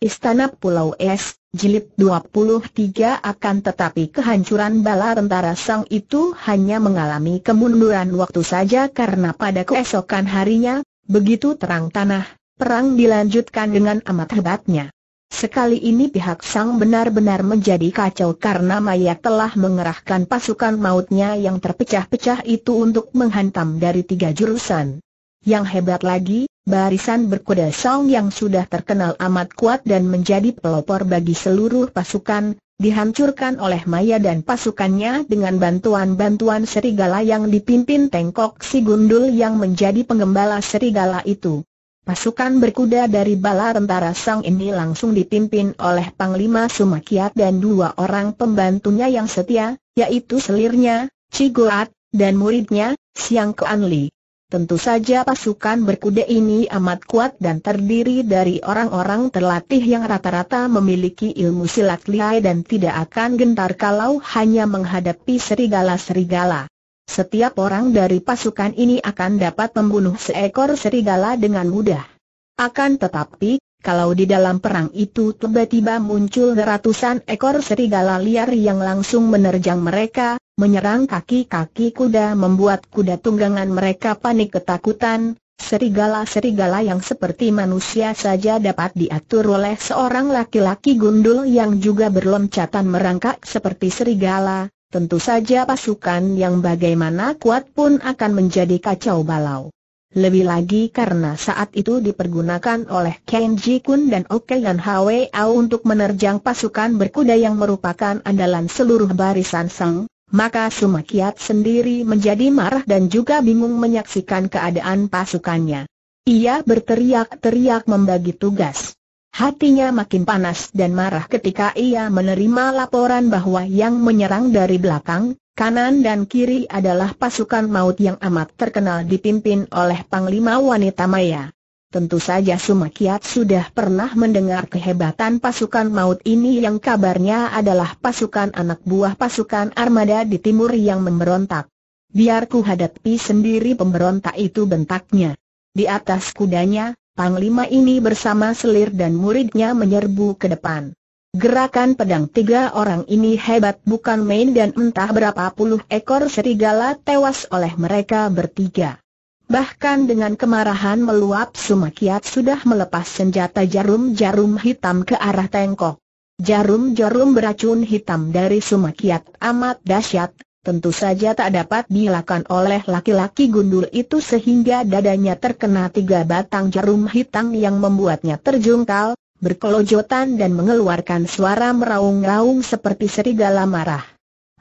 Istana Pulau Es, Jilid 23 akan tetapi kehancuran bala tentara sang itu hanya mengalami kemunduran waktu saja karena pada keesokan harinya, begitu terang tanah, perang dilanjutkan dengan amat hebatnya. Sekali ini pihak Sang benar-benar menjadi kacau karena Maya telah mengerahkan pasukan mautnya yang terpecah-pecah itu untuk menghantam dari tiga jurusan. Yang hebat lagi, barisan berkuda Song yang sudah terkenal amat kuat dan menjadi pelopor bagi seluruh pasukan, dihancurkan oleh Maya dan pasukannya dengan bantuan-bantuan serigala yang dipimpin Tengkok Si Gundul yang menjadi pengembala serigala itu. Pasukan berkuda dari bala tentara Song ini langsung dipimpin oleh Panglima Sumakiat dan dua orang pembantunya yang setia, yaitu selirnya, Cigoat, dan muridnya, Siang Kuan Li. Tentu saja pasukan berkuda ini amat kuat dan terdiri dari orang-orang terlatih yang rata-rata memiliki ilmu silat lihai dan tidak akan gentar kalau hanya menghadapi serigala-serigala. Setiap orang dari pasukan ini akan dapat membunuh seekor serigala dengan mudah. Akan tetapi, kalau di dalam perang itu tiba-tiba muncul ratusan ekor serigala liar yang langsung menerjang mereka, menyerang kaki-kaki kuda membuat kuda tunggangan mereka panik ketakutan, serigala-serigala yang seperti manusia saja dapat diatur oleh seorang laki-laki gundul yang juga berloncatan merangkak seperti serigala, tentu saja pasukan yang bagaimana kuat pun akan menjadi kacau balau. Lebih lagi karena saat itu dipergunakan oleh Kenji Kun dan Oke Yan Hwa untuk menerjang pasukan berkuda yang merupakan andalan seluruh barisan sang. Maka Sumakiat sendiri menjadi marah dan juga bingung menyaksikan keadaan pasukannya. Ia berteriak-teriak membagi tugas. Hatinya makin panas dan marah ketika ia menerima laporan bahwa yang menyerang dari belakang, kanan dan kiri adalah pasukan maut yang amat terkenal dipimpin oleh Panglima Wanita Maya. Tentu saja Sumakiat sudah pernah mendengar kehebatan pasukan maut ini yang kabarnya adalah pasukan anak buah pasukan armada di timur yang memberontak. Biar ku hadapi sendiri pemberontak itu bentaknya. Di atas kudanya, Panglima ini bersama selir dan muridnya menyerbu ke depan. Gerakan pedang tiga orang ini hebat bukan main dan entah berapa puluh ekor serigala tewas oleh mereka bertiga. Bahkan dengan kemarahan meluap Sumakiat sudah melepas senjata jarum-jarum hitam ke arah tengkok. Jarum-jarum beracun hitam dari Sumakiat amat dahsyat, tentu saja tak dapat dilakukan oleh laki-laki gundul itu sehingga dadanya terkena tiga batang jarum hitam yang membuatnya terjungkal, berkelojotan dan mengeluarkan suara meraung-raung seperti serigala marah.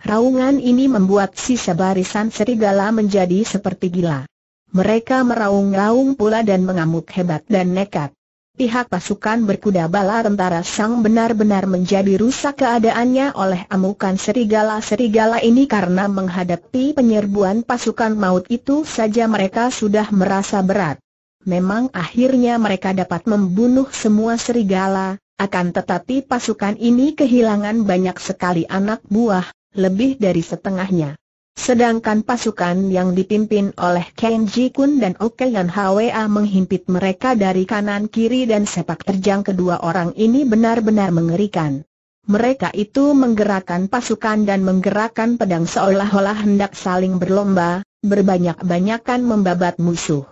Raungan ini membuat sisa barisan serigala menjadi seperti gila. Mereka meraung-raung pula dan mengamuk hebat dan nekat. Pihak pasukan berkuda bala tentara Sang benar-benar menjadi rusak keadaannya oleh amukan serigala-serigala ini karena menghadapi penyerbuan pasukan maut itu saja mereka sudah merasa berat. Memang akhirnya mereka dapat membunuh semua serigala, akan tetapi pasukan ini kehilangan banyak sekali anak buah, lebih dari setengahnya. Sedangkan pasukan yang dipimpin oleh Kenji Kun dan Oke Yan Hwa menghimpit mereka dari kanan kiri dan sepak terjang kedua orang ini benar-benar mengerikan. Mereka itu menggerakkan pasukan dan menggerakkan pedang seolah-olah hendak saling berlomba, berbanyak-banyakan membabat musuh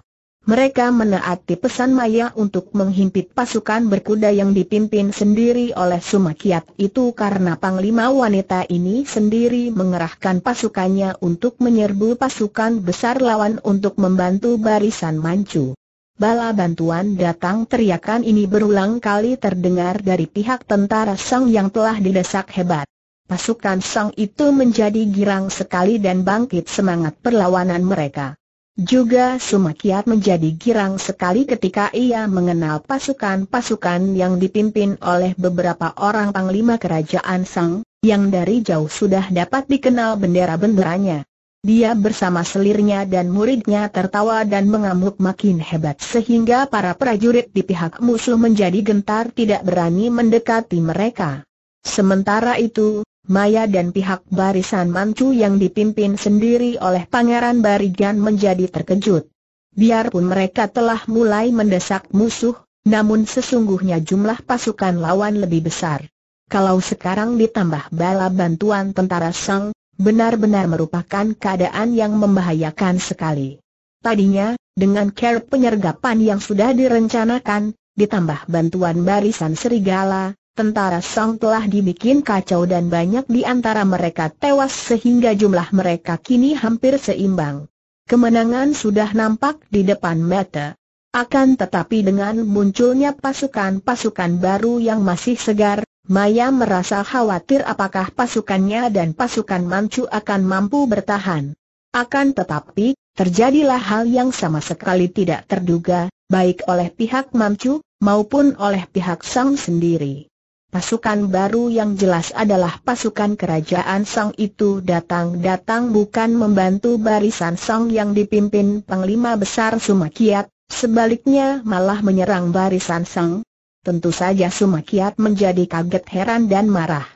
mereka menaati pesan Maya untuk menghimpit pasukan berkuda yang dipimpin sendiri oleh Sumakiat itu karena panglima wanita ini sendiri mengerahkan pasukannya untuk menyerbu pasukan besar lawan untuk membantu barisan Manchu. Bala bantuan datang teriakan ini berulang kali terdengar dari pihak tentara Sang yang telah didesak hebat. Pasukan Sang itu menjadi girang sekali dan bangkit semangat perlawanan mereka. Juga Sumakiat menjadi girang sekali ketika ia mengenal pasukan-pasukan yang dipimpin oleh beberapa orang panglima kerajaan Sang, yang dari jauh sudah dapat dikenal bendera-benderanya. Dia bersama selirnya dan muridnya tertawa dan mengamuk makin hebat sehingga para prajurit di pihak musuh menjadi gentar tidak berani mendekati mereka. Sementara itu, Maya dan pihak barisan Manchu yang dipimpin sendiri oleh Pangeran Barigan menjadi terkejut. Biarpun mereka telah mulai mendesak musuh, namun sesungguhnya jumlah pasukan lawan lebih besar. Kalau sekarang ditambah bala bantuan tentara Sang, benar-benar merupakan keadaan yang membahayakan sekali. Tadinya, dengan care penyergapan yang sudah direncanakan, ditambah bantuan barisan serigala, tentara Song telah dibikin kacau dan banyak di antara mereka tewas sehingga jumlah mereka kini hampir seimbang. Kemenangan sudah nampak di depan mata. Akan tetapi dengan munculnya pasukan-pasukan baru yang masih segar, Maya merasa khawatir apakah pasukannya dan pasukan Manchu akan mampu bertahan. Akan tetapi, terjadilah hal yang sama sekali tidak terduga, baik oleh pihak Manchu, maupun oleh pihak Sang sendiri. Pasukan baru yang jelas adalah pasukan kerajaan Song itu datang-datang bukan membantu barisan Song yang dipimpin Panglima Besar Sumakiat, sebaliknya malah menyerang barisan Song. Tentu saja Sumakiat menjadi kaget heran dan marah.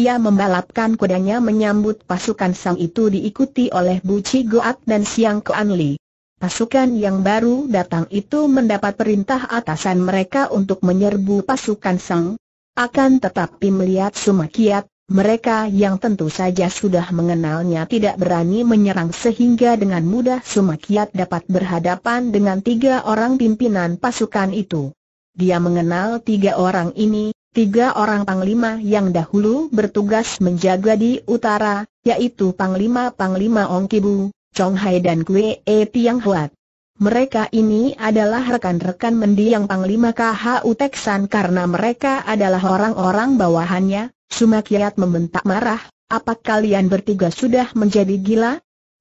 Ia membalapkan kudanya menyambut pasukan Song itu diikuti oleh Buci Chi Goat dan Siang Kuan Pasukan yang baru datang itu mendapat perintah atasan mereka untuk menyerbu pasukan Song akan tetapi melihat Sumakiat, mereka yang tentu saja sudah mengenalnya tidak berani menyerang sehingga dengan mudah Sumakiat dapat berhadapan dengan tiga orang pimpinan pasukan itu. Dia mengenal tiga orang ini, tiga orang panglima yang dahulu bertugas menjaga di utara, yaitu Panglima Panglima Ong Kibu, Chong Hai dan Kwee E Tiang Huat. Mereka ini adalah rekan-rekan mendiang Panglima KHU Teksan karena mereka adalah orang-orang bawahannya. Sumakiat membentak marah, apa kalian bertiga sudah menjadi gila?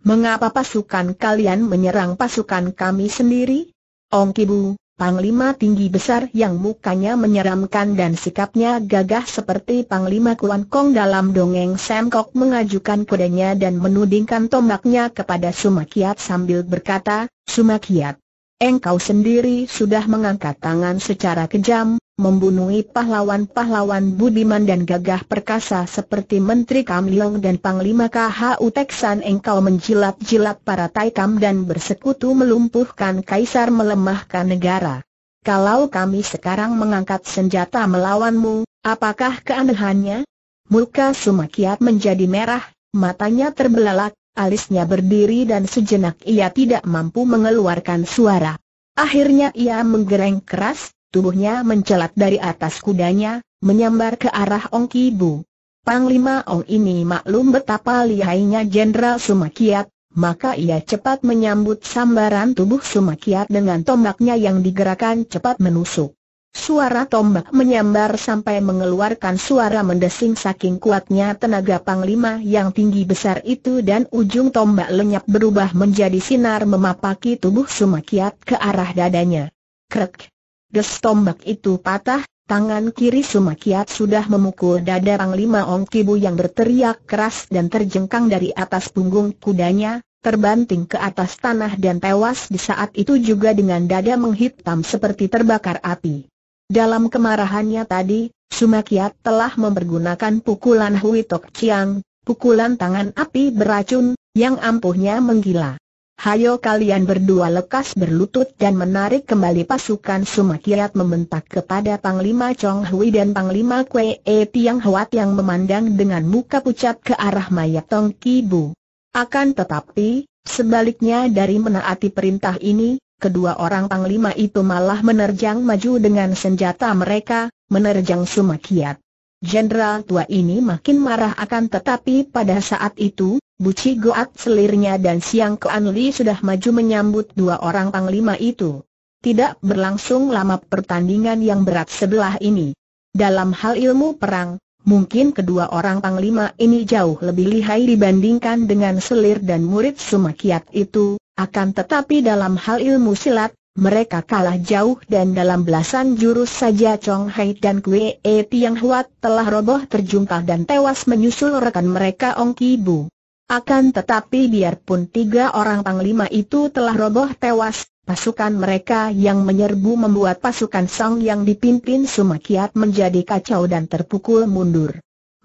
Mengapa pasukan kalian menyerang pasukan kami sendiri? Ong Kibu, Panglima tinggi besar yang mukanya menyeramkan dan sikapnya gagah seperti Panglima Kuan Kong dalam dongeng Sam Kok mengajukan kudanya dan menudingkan tombaknya kepada Sumakiat sambil berkata, Sumakiat, engkau sendiri sudah mengangkat tangan secara kejam, membunuhi pahlawan-pahlawan budiman dan gagah perkasa seperti Menteri Kam Leong dan Panglima KH Teksan engkau menjilat-jilat para Taikam dan bersekutu melumpuhkan kaisar melemahkan negara. Kalau kami sekarang mengangkat senjata melawanmu, apakah keanehannya? Muka Sumakiat menjadi merah, matanya terbelalak, alisnya berdiri dan sejenak ia tidak mampu mengeluarkan suara. Akhirnya ia menggereng keras, Tubuhnya mencelat dari atas kudanya, menyambar ke arah Ong Kibu. Panglima Ong ini maklum betapa lihainya Jenderal Sumakiat, maka ia cepat menyambut sambaran tubuh Sumakiat dengan tombaknya yang digerakkan cepat menusuk. Suara tombak menyambar sampai mengeluarkan suara mendesing saking kuatnya tenaga panglima yang tinggi besar itu dan ujung tombak lenyap berubah menjadi sinar memapaki tubuh Sumakiat ke arah dadanya. Krek! Des tombak itu patah, tangan kiri Sumakiat sudah memukul dada Panglima Ong Kibu yang berteriak keras dan terjengkang dari atas punggung kudanya, terbanting ke atas tanah dan tewas di saat itu juga dengan dada menghitam seperti terbakar api. Dalam kemarahannya tadi, Sumakiat telah mempergunakan pukulan Hui Tok Chiang, pukulan tangan api beracun, yang ampuhnya menggila. Hayo kalian berdua lekas berlutut dan menarik kembali pasukan Sumakiat membentak kepada Panglima Chong Hui dan Panglima Kwe e Tiang Huat yang memandang dengan muka pucat ke arah mayat Tong Kibu. Akan tetapi, sebaliknya dari menaati perintah ini, kedua orang Panglima itu malah menerjang maju dengan senjata mereka, menerjang Sumakiat. Jenderal tua ini makin marah akan tetapi pada saat itu, Buci Goat selirnya dan Siang Kuan Li sudah maju menyambut dua orang panglima itu. Tidak berlangsung lama pertandingan yang berat sebelah ini. Dalam hal ilmu perang, Mungkin kedua orang panglima ini jauh lebih lihai dibandingkan dengan selir dan murid Sumakiat itu, akan tetapi dalam hal ilmu silat, mereka kalah jauh dan dalam belasan jurus saja Chong Hai dan Kwe E Tiang Huat telah roboh terjungkal dan tewas menyusul rekan mereka Ong Ki Bu. Akan tetapi biarpun tiga orang panglima itu telah roboh tewas, pasukan mereka yang menyerbu membuat pasukan Song yang dipimpin Sumakiat menjadi kacau dan terpukul mundur.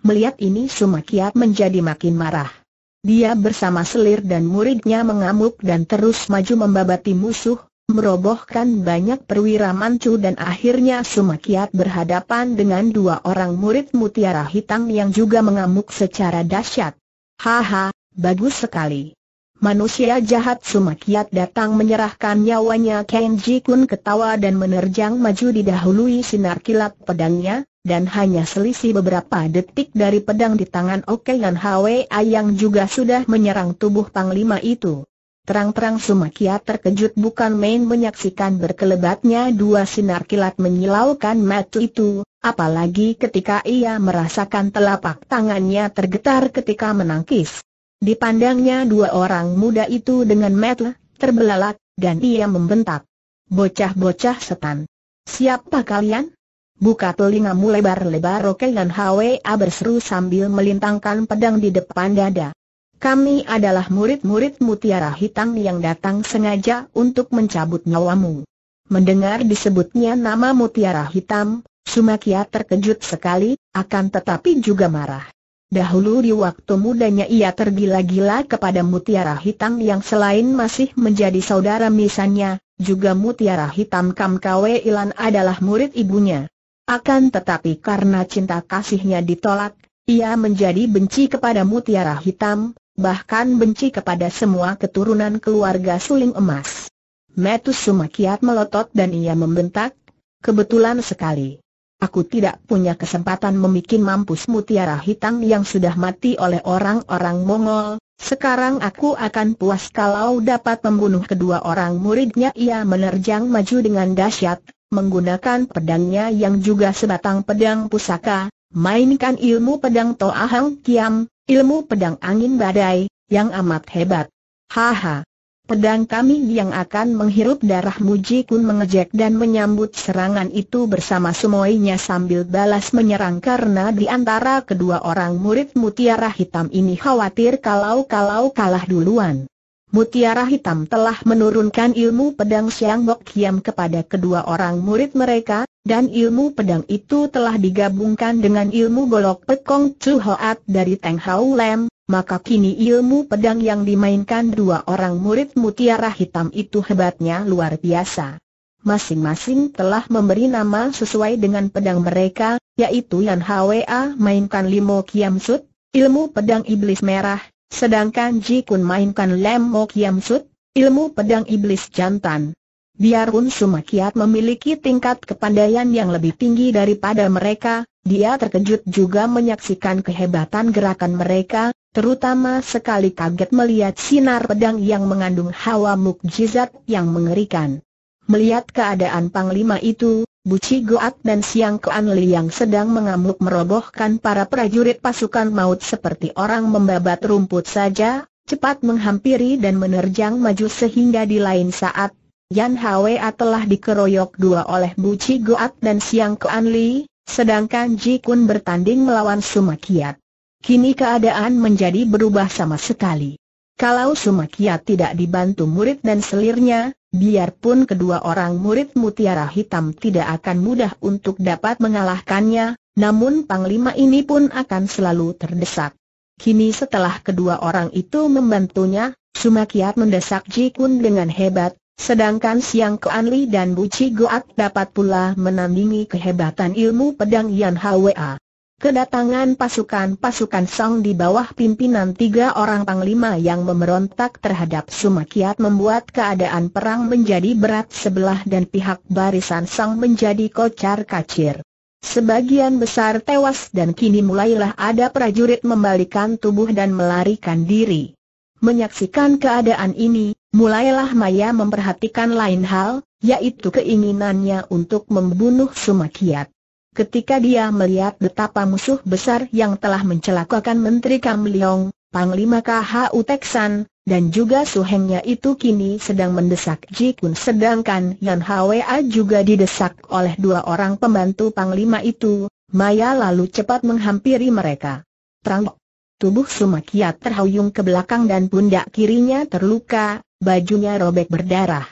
Melihat ini Sumakiat menjadi makin marah. Dia bersama selir dan muridnya mengamuk dan terus maju membabati musuh, merobohkan banyak perwira mancu dan akhirnya Sumakiat berhadapan dengan dua orang murid mutiara hitam yang juga mengamuk secara dahsyat. Haha, bagus sekali. Manusia jahat Sumakiat datang menyerahkan nyawanya Kenji Kun ketawa dan menerjang maju didahului sinar kilat pedangnya, dan hanya selisih beberapa detik dari pedang di tangan Okean Hwa yang juga sudah menyerang tubuh Panglima itu. Terang-terang Sumakia terkejut bukan main menyaksikan berkelebatnya dua sinar kilat menyilaukan mata itu, apalagi ketika ia merasakan telapak tangannya tergetar ketika menangkis. Dipandangnya dua orang muda itu dengan mata terbelalak, dan ia membentak. Bocah-bocah setan. Siapa kalian? Buka telingamu lebar-lebar dan HWA berseru sambil melintangkan pedang di depan dada. Kami adalah murid-murid mutiara hitam yang datang sengaja untuk mencabut nyawamu. Mendengar disebutnya nama mutiara hitam, Sumakia terkejut sekali, akan tetapi juga marah. Dahulu di waktu mudanya ia tergila-gila kepada mutiara hitam yang selain masih menjadi saudara misannya, juga mutiara hitam Kamkawe Ilan adalah murid ibunya. Akan tetapi karena cinta kasihnya ditolak, ia menjadi benci kepada mutiara hitam, bahkan benci kepada semua keturunan keluarga suling emas. Metus Sumakiat melotot dan ia membentak, kebetulan sekali. Aku tidak punya kesempatan memikin mampus mutiara hitam yang sudah mati oleh orang-orang Mongol, sekarang aku akan puas kalau dapat membunuh kedua orang muridnya Ia menerjang maju dengan dahsyat, menggunakan pedangnya yang juga sebatang pedang pusaka, mainkan ilmu pedang Toahang Kiam, Ilmu pedang angin badai, yang amat hebat. Haha. Pedang kami yang akan menghirup darah Muji Kun mengejek dan menyambut serangan itu bersama semuanya sambil balas menyerang karena di antara kedua orang murid Mutiara Hitam ini khawatir kalau-kalau kalah duluan. Mutiara Hitam telah menurunkan ilmu pedang Siang Bok Kiam kepada kedua orang murid mereka, dan ilmu pedang itu telah digabungkan dengan ilmu golok pekong Chu Hoat dari Teng Hau Lem, maka kini ilmu pedang yang dimainkan dua orang murid mutiara hitam itu hebatnya luar biasa. Masing-masing telah memberi nama sesuai dengan pedang mereka, yaitu Yan Hwa mainkan Limo Kiam Sut, ilmu pedang iblis merah, sedangkan Ji Kun mainkan Mo Kiam Sut, ilmu pedang iblis jantan. Biarpun Sumakiat memiliki tingkat kepandaian yang lebih tinggi daripada mereka, dia terkejut juga menyaksikan kehebatan gerakan mereka, terutama sekali kaget melihat sinar pedang yang mengandung hawa mukjizat yang mengerikan. Melihat keadaan Panglima itu, Buci Goat dan Siang Kuan Li yang sedang mengamuk merobohkan para prajurit pasukan maut seperti orang membabat rumput saja, cepat menghampiri dan menerjang maju sehingga di lain saat, Yan Hwa telah dikeroyok dua oleh Bu Chi Goat dan Siang Kuan Li, sedangkan Ji Kun bertanding melawan Sumakiat. Kini keadaan menjadi berubah sama sekali. Kalau Sumakiat tidak dibantu murid dan selirnya, biarpun kedua orang murid mutiara hitam tidak akan mudah untuk dapat mengalahkannya, namun Panglima ini pun akan selalu terdesak. Kini setelah kedua orang itu membantunya, Sumakiat mendesak Ji Kun dengan hebat, Sedangkan Siang Kuan Li dan Bu Chi Goat dapat pula menandingi kehebatan ilmu pedang Yan Hwa. Kedatangan pasukan-pasukan Song di bawah pimpinan tiga orang panglima yang memberontak terhadap Sumakiat membuat keadaan perang menjadi berat sebelah dan pihak barisan Song menjadi kocar kacir. Sebagian besar tewas dan kini mulailah ada prajurit membalikan tubuh dan melarikan diri. Menyaksikan keadaan ini, Mulailah Maya memperhatikan lain hal, yaitu keinginannya untuk membunuh Sumakiat. Ketika dia melihat betapa musuh besar yang telah mencelakakan Menteri Kam Leong, Panglima KH Teksan, dan juga suhengnya itu kini sedang mendesak Jikun sedangkan Yan Hwa juga didesak oleh dua orang pembantu Panglima itu, Maya lalu cepat menghampiri mereka. Terang, Tubuh Sumakiat terhuyung ke belakang dan pundak kirinya terluka, bajunya robek berdarah.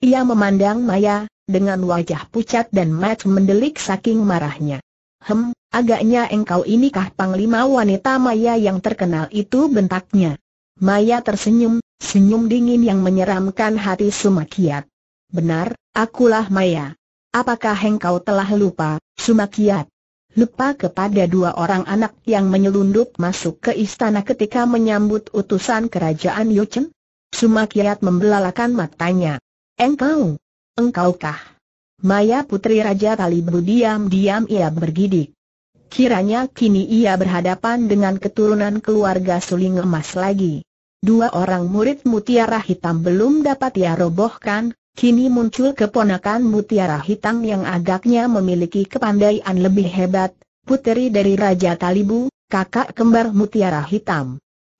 Ia memandang Maya, dengan wajah pucat dan mat mendelik saking marahnya. Hem, agaknya engkau inikah panglima wanita Maya yang terkenal itu bentaknya. Maya tersenyum, senyum dingin yang menyeramkan hati Sumakiat. Benar, akulah Maya. Apakah engkau telah lupa, Sumakiat? Lupa kepada dua orang anak yang menyelundup masuk ke istana ketika menyambut utusan kerajaan Yochen? Sumakyat membelalakan matanya. Engkau? Engkaukah? Maya Putri Raja Kalibu diam-diam ia bergidik. Kiranya kini ia berhadapan dengan keturunan keluarga suling emas lagi. Dua orang murid mutiara hitam belum dapat ia robohkan, kini muncul keponakan mutiara hitam yang agaknya memiliki kepandaian lebih hebat, puteri dari Raja Talibu, kakak kembar mutiara hitam.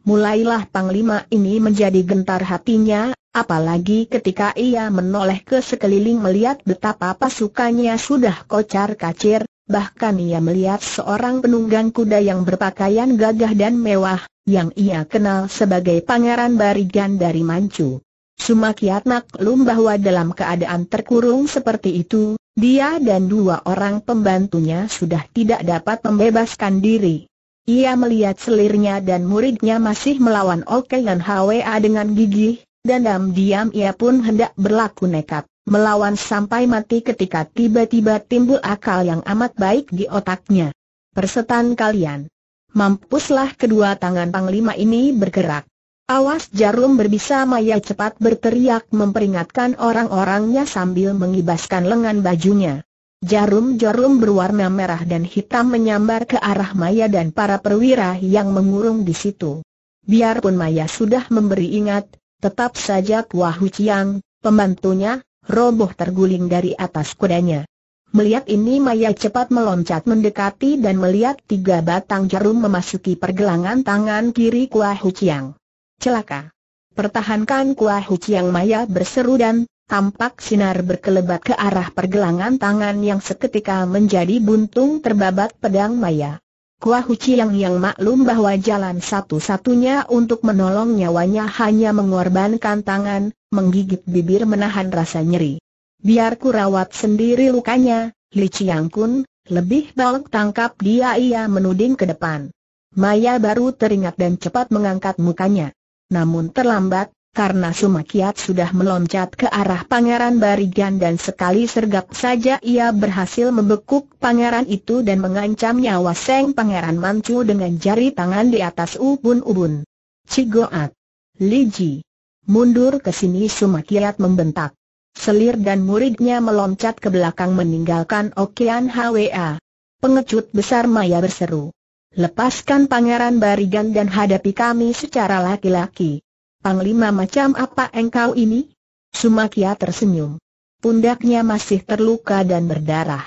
Mulailah Panglima ini menjadi gentar hatinya, apalagi ketika ia menoleh ke sekeliling melihat betapa pasukannya sudah kocar kacir, bahkan ia melihat seorang penunggang kuda yang berpakaian gagah dan mewah, yang ia kenal sebagai Pangeran Barigan dari Manchu. Sumakiat maklum bahwa dalam keadaan terkurung seperti itu, dia dan dua orang pembantunya sudah tidak dapat membebaskan diri. Ia melihat selirnya dan muridnya masih melawan Oke dan Hwa dengan gigih, dan diam-diam ia pun hendak berlaku nekat, melawan sampai mati ketika tiba-tiba timbul akal yang amat baik di otaknya. Persetan kalian. Mampuslah kedua tangan Panglima ini bergerak. Awas jarum berbisa maya cepat berteriak memperingatkan orang-orangnya sambil mengibaskan lengan bajunya. Jarum-jarum berwarna merah dan hitam menyambar ke arah Maya dan para perwira yang mengurung di situ. Biarpun Maya sudah memberi ingat, tetap saja Kuah Hu Chiang, pembantunya, roboh terguling dari atas kudanya. Melihat ini Maya cepat meloncat mendekati dan melihat tiga batang jarum memasuki pergelangan tangan kiri Kuah Hu Chiang. Celaka! Pertahankan Kuah Hu Chiang Maya berseru dan tampak sinar berkelebat ke arah pergelangan tangan yang seketika menjadi buntung terbabat pedang maya. Kua Huci yang yang maklum bahwa jalan satu-satunya untuk menolong nyawanya hanya mengorbankan tangan, menggigit bibir menahan rasa nyeri. Biar ku rawat sendiri lukanya, Li Chiang Kun, lebih baik tangkap dia ia menuding ke depan. Maya baru teringat dan cepat mengangkat mukanya. Namun terlambat, karena Sumakiat sudah meloncat ke arah Pangeran Barigan dan sekali sergap saja ia berhasil membekuk pangeran itu dan mengancam nyawa Seng Pangeran Mancu dengan jari tangan di atas ubun-ubun. Cigoat! Liji! Mundur ke sini Sumakiat membentak. Selir dan muridnya meloncat ke belakang meninggalkan Okean HWA. Pengecut besar Maya berseru. Lepaskan Pangeran Barigan dan hadapi kami secara laki-laki. Panglima macam apa engkau ini? Sumakia tersenyum. Pundaknya masih terluka dan berdarah.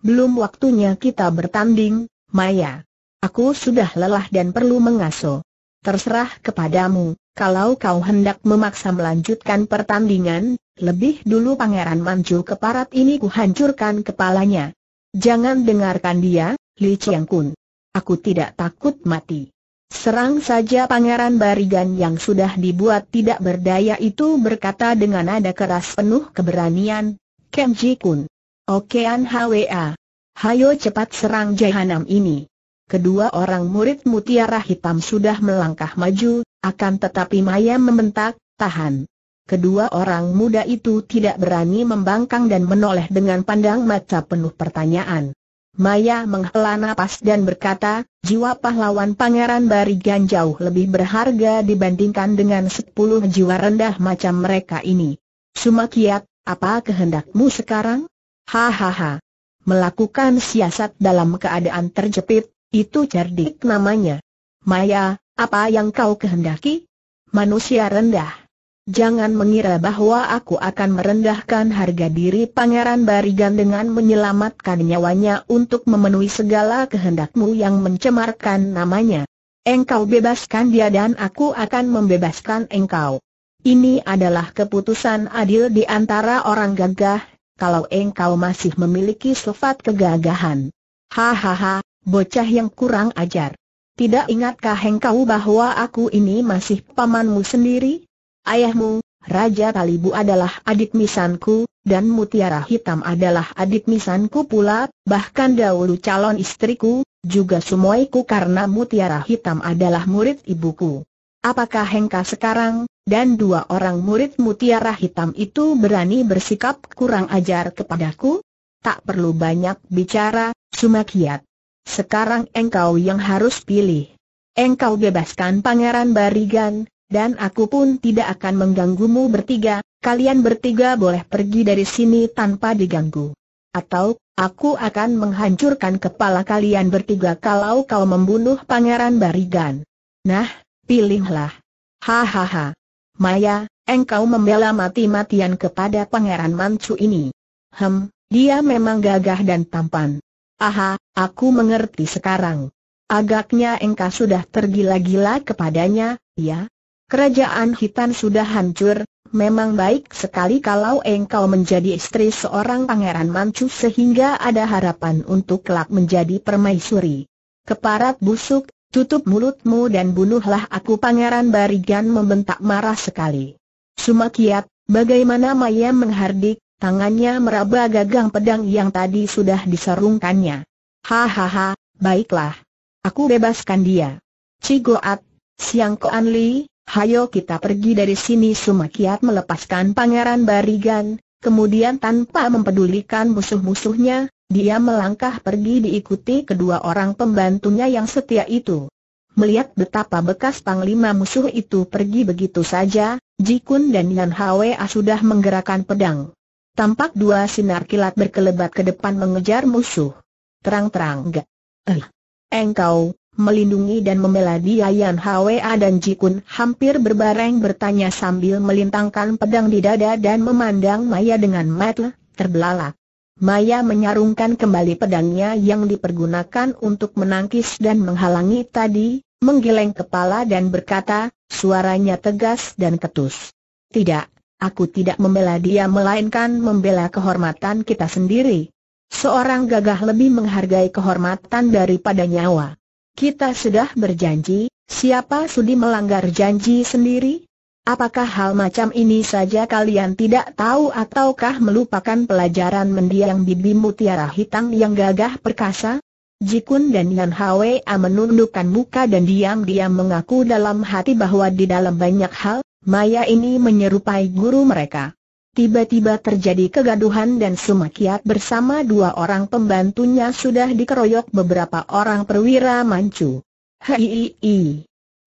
Belum waktunya kita bertanding, Maya. Aku sudah lelah dan perlu mengaso. Terserah kepadamu, kalau kau hendak memaksa melanjutkan pertandingan, lebih dulu Pangeran Manju parat ini kuhancurkan kepalanya. Jangan dengarkan dia, Li Chiang Kun. Aku tidak takut mati. Serang saja Pangeran Barigan yang sudah dibuat tidak berdaya itu berkata dengan nada keras penuh keberanian, Kenji Kun. Okean HWA. Hayo cepat serang jahanam ini. Kedua orang murid mutiara hitam sudah melangkah maju, akan tetapi Maya membentak, tahan. Kedua orang muda itu tidak berani membangkang dan menoleh dengan pandang mata penuh pertanyaan. Maya menghela nafas dan berkata, jiwa pahlawan Pangeran Barigan jauh lebih berharga dibandingkan dengan sepuluh jiwa rendah macam mereka ini. Sumakiat, apa kehendakmu sekarang? Hahaha. Melakukan siasat dalam keadaan terjepit, itu cerdik namanya. Maya, apa yang kau kehendaki? Manusia rendah. Jangan mengira bahwa aku akan merendahkan harga diri Pangeran Barigan dengan menyelamatkan nyawanya untuk memenuhi segala kehendakmu yang mencemarkan namanya. Engkau bebaskan dia dan aku akan membebaskan engkau. Ini adalah keputusan adil di antara orang gagah, kalau engkau masih memiliki sifat kegagahan. Hahaha, bocah yang kurang ajar. Tidak ingatkah engkau bahwa aku ini masih pamanmu sendiri? Ayahmu, Raja Kalibu adalah adik misanku, dan Mutiara Hitam adalah adik misanku pula, bahkan dahulu calon istriku, juga sumoiku karena Mutiara Hitam adalah murid ibuku. Apakah Hengka sekarang, dan dua orang murid Mutiara Hitam itu berani bersikap kurang ajar kepadaku? Tak perlu banyak bicara, Sumakiat. Sekarang engkau yang harus pilih. Engkau bebaskan Pangeran Barigan, dan aku pun tidak akan mengganggumu bertiga, kalian bertiga boleh pergi dari sini tanpa diganggu. Atau, aku akan menghancurkan kepala kalian bertiga kalau kau membunuh Pangeran Barigan. Nah, pilihlah. Hahaha. Maya, engkau membela mati-matian kepada Pangeran Mancu ini. Hem, dia memang gagah dan tampan. Aha, aku mengerti sekarang. Agaknya engkau sudah tergila-gila kepadanya, ya? Kerajaan Hitan sudah hancur, memang baik sekali kalau engkau menjadi istri seorang pangeran mancu sehingga ada harapan untuk kelak menjadi permaisuri. Keparat busuk, tutup mulutmu dan bunuhlah aku pangeran Barigan membentak marah sekali. Sumakiat, bagaimana Maya menghardik, tangannya meraba gagang pedang yang tadi sudah disarungkannya. Hahaha, baiklah. Aku bebaskan dia. Cigoat, Siang Koan Li, hayo kita pergi dari sini Sumakiat melepaskan Pangeran Barigan, kemudian tanpa mempedulikan musuh-musuhnya, dia melangkah pergi diikuti kedua orang pembantunya yang setia itu. Melihat betapa bekas panglima musuh itu pergi begitu saja, Jikun dan Yan Hwa sudah menggerakkan pedang. Tampak dua sinar kilat berkelebat ke depan mengejar musuh. Terang-terang gak. Eh, engkau, melindungi dan membela dia Yan Hwa dan Jikun hampir berbareng bertanya sambil melintangkan pedang di dada dan memandang Maya dengan mata terbelalak. Maya menyarungkan kembali pedangnya yang dipergunakan untuk menangkis dan menghalangi tadi, menggeleng kepala dan berkata, suaranya tegas dan ketus. Tidak, aku tidak membela dia melainkan membela kehormatan kita sendiri. Seorang gagah lebih menghargai kehormatan daripada nyawa. Kita sudah berjanji, siapa sudi melanggar janji sendiri? Apakah hal macam ini saja kalian tidak tahu ataukah melupakan pelajaran mendiang bibi mutiara hitam yang gagah perkasa? Jikun dan Yan Hwa menundukkan muka dan diam-diam mengaku dalam hati bahwa di dalam banyak hal, Maya ini menyerupai guru mereka. Tiba-tiba terjadi kegaduhan dan Sumakiat bersama dua orang pembantunya sudah dikeroyok beberapa orang perwira Manchu. Hei,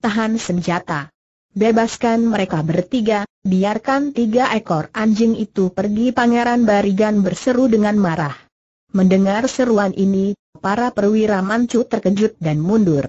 tahan senjata. Bebaskan mereka bertiga, biarkan tiga ekor anjing itu pergi Pangeran Barigan berseru dengan marah. Mendengar seruan ini, para perwira Manchu terkejut dan mundur.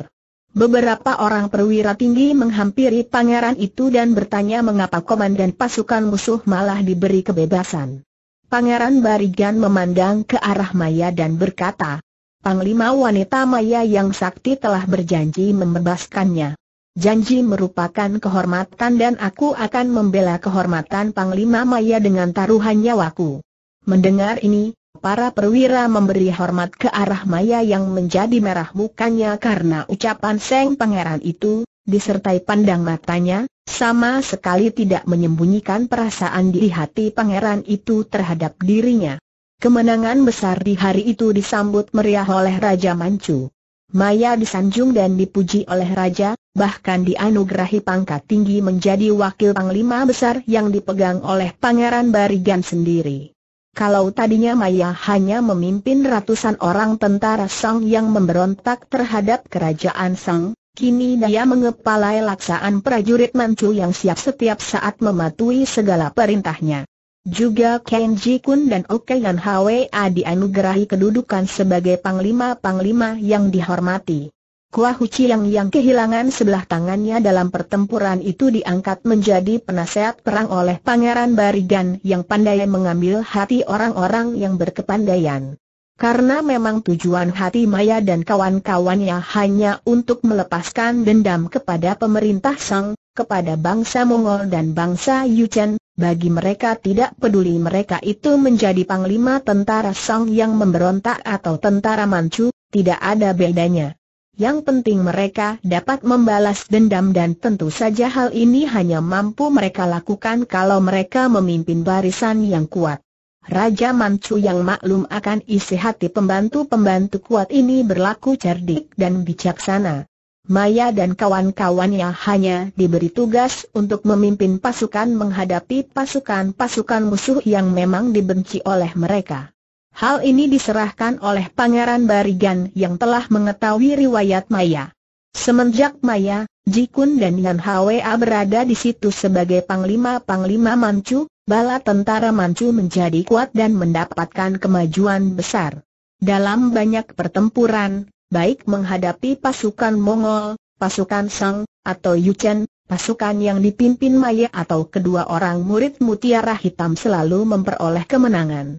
Beberapa orang perwira tinggi menghampiri pangeran itu dan bertanya mengapa komandan pasukan musuh malah diberi kebebasan. Pangeran Barigan memandang ke arah Maya dan berkata, Panglima wanita Maya yang sakti telah berjanji membebaskannya. Janji merupakan kehormatan dan aku akan membela kehormatan Panglima Maya dengan taruhan nyawaku. Mendengar ini, Para perwira memberi hormat ke arah Maya yang menjadi merah mukanya karena ucapan Seng Pangeran itu, disertai pandang matanya, sama sekali tidak menyembunyikan perasaan di hati pangeran itu terhadap dirinya. Kemenangan besar di hari itu disambut meriah oleh Raja Mancu. Maya disanjung dan dipuji oleh Raja, bahkan dianugerahi pangkat tinggi menjadi wakil panglima besar yang dipegang oleh Pangeran Barigan sendiri. Kalau tadinya Maya hanya memimpin ratusan orang tentara Sang yang memberontak terhadap kerajaan Sang, Kini dia mengepalai laksaan prajurit Manchu yang siap setiap saat mematuhi segala perintahnya. Juga Kenji Kun dan Okeyan Hwa dianugerahi kedudukan sebagai panglima-panglima yang dihormati. Kuahu Chiang yang kehilangan sebelah tangannya dalam pertempuran itu diangkat menjadi penasehat perang oleh Pangeran Barigan yang pandai mengambil hati orang-orang yang berkepandaian. Karena memang tujuan hati Maya dan kawan-kawannya hanya untuk melepaskan dendam kepada pemerintah Sang, kepada bangsa Mongol dan bangsa Yuchen, bagi mereka tidak peduli mereka itu menjadi panglima tentara Sang yang memberontak atau tentara Manchu, tidak ada bedanya. Yang penting mereka dapat membalas dendam dan tentu saja hal ini hanya mampu mereka lakukan kalau mereka memimpin barisan yang kuat. Raja Manchu yang maklum akan isi hati pembantu-pembantu kuat ini berlaku cerdik dan bijaksana. Maya dan kawan-kawannya hanya diberi tugas untuk memimpin pasukan menghadapi pasukan-pasukan musuh yang memang dibenci oleh mereka. Hal ini diserahkan oleh Pangeran Barigan yang telah mengetahui riwayat Maya. Semenjak Maya, Jikun dan Yan Hwa berada di situ sebagai panglima-panglima Manchu, bala tentara Manchu menjadi kuat dan mendapatkan kemajuan besar. Dalam banyak pertempuran, baik menghadapi pasukan Mongol, pasukan Sang, atau Yuchen, pasukan yang dipimpin Maya atau kedua orang murid Mutiara Hitam selalu memperoleh kemenangan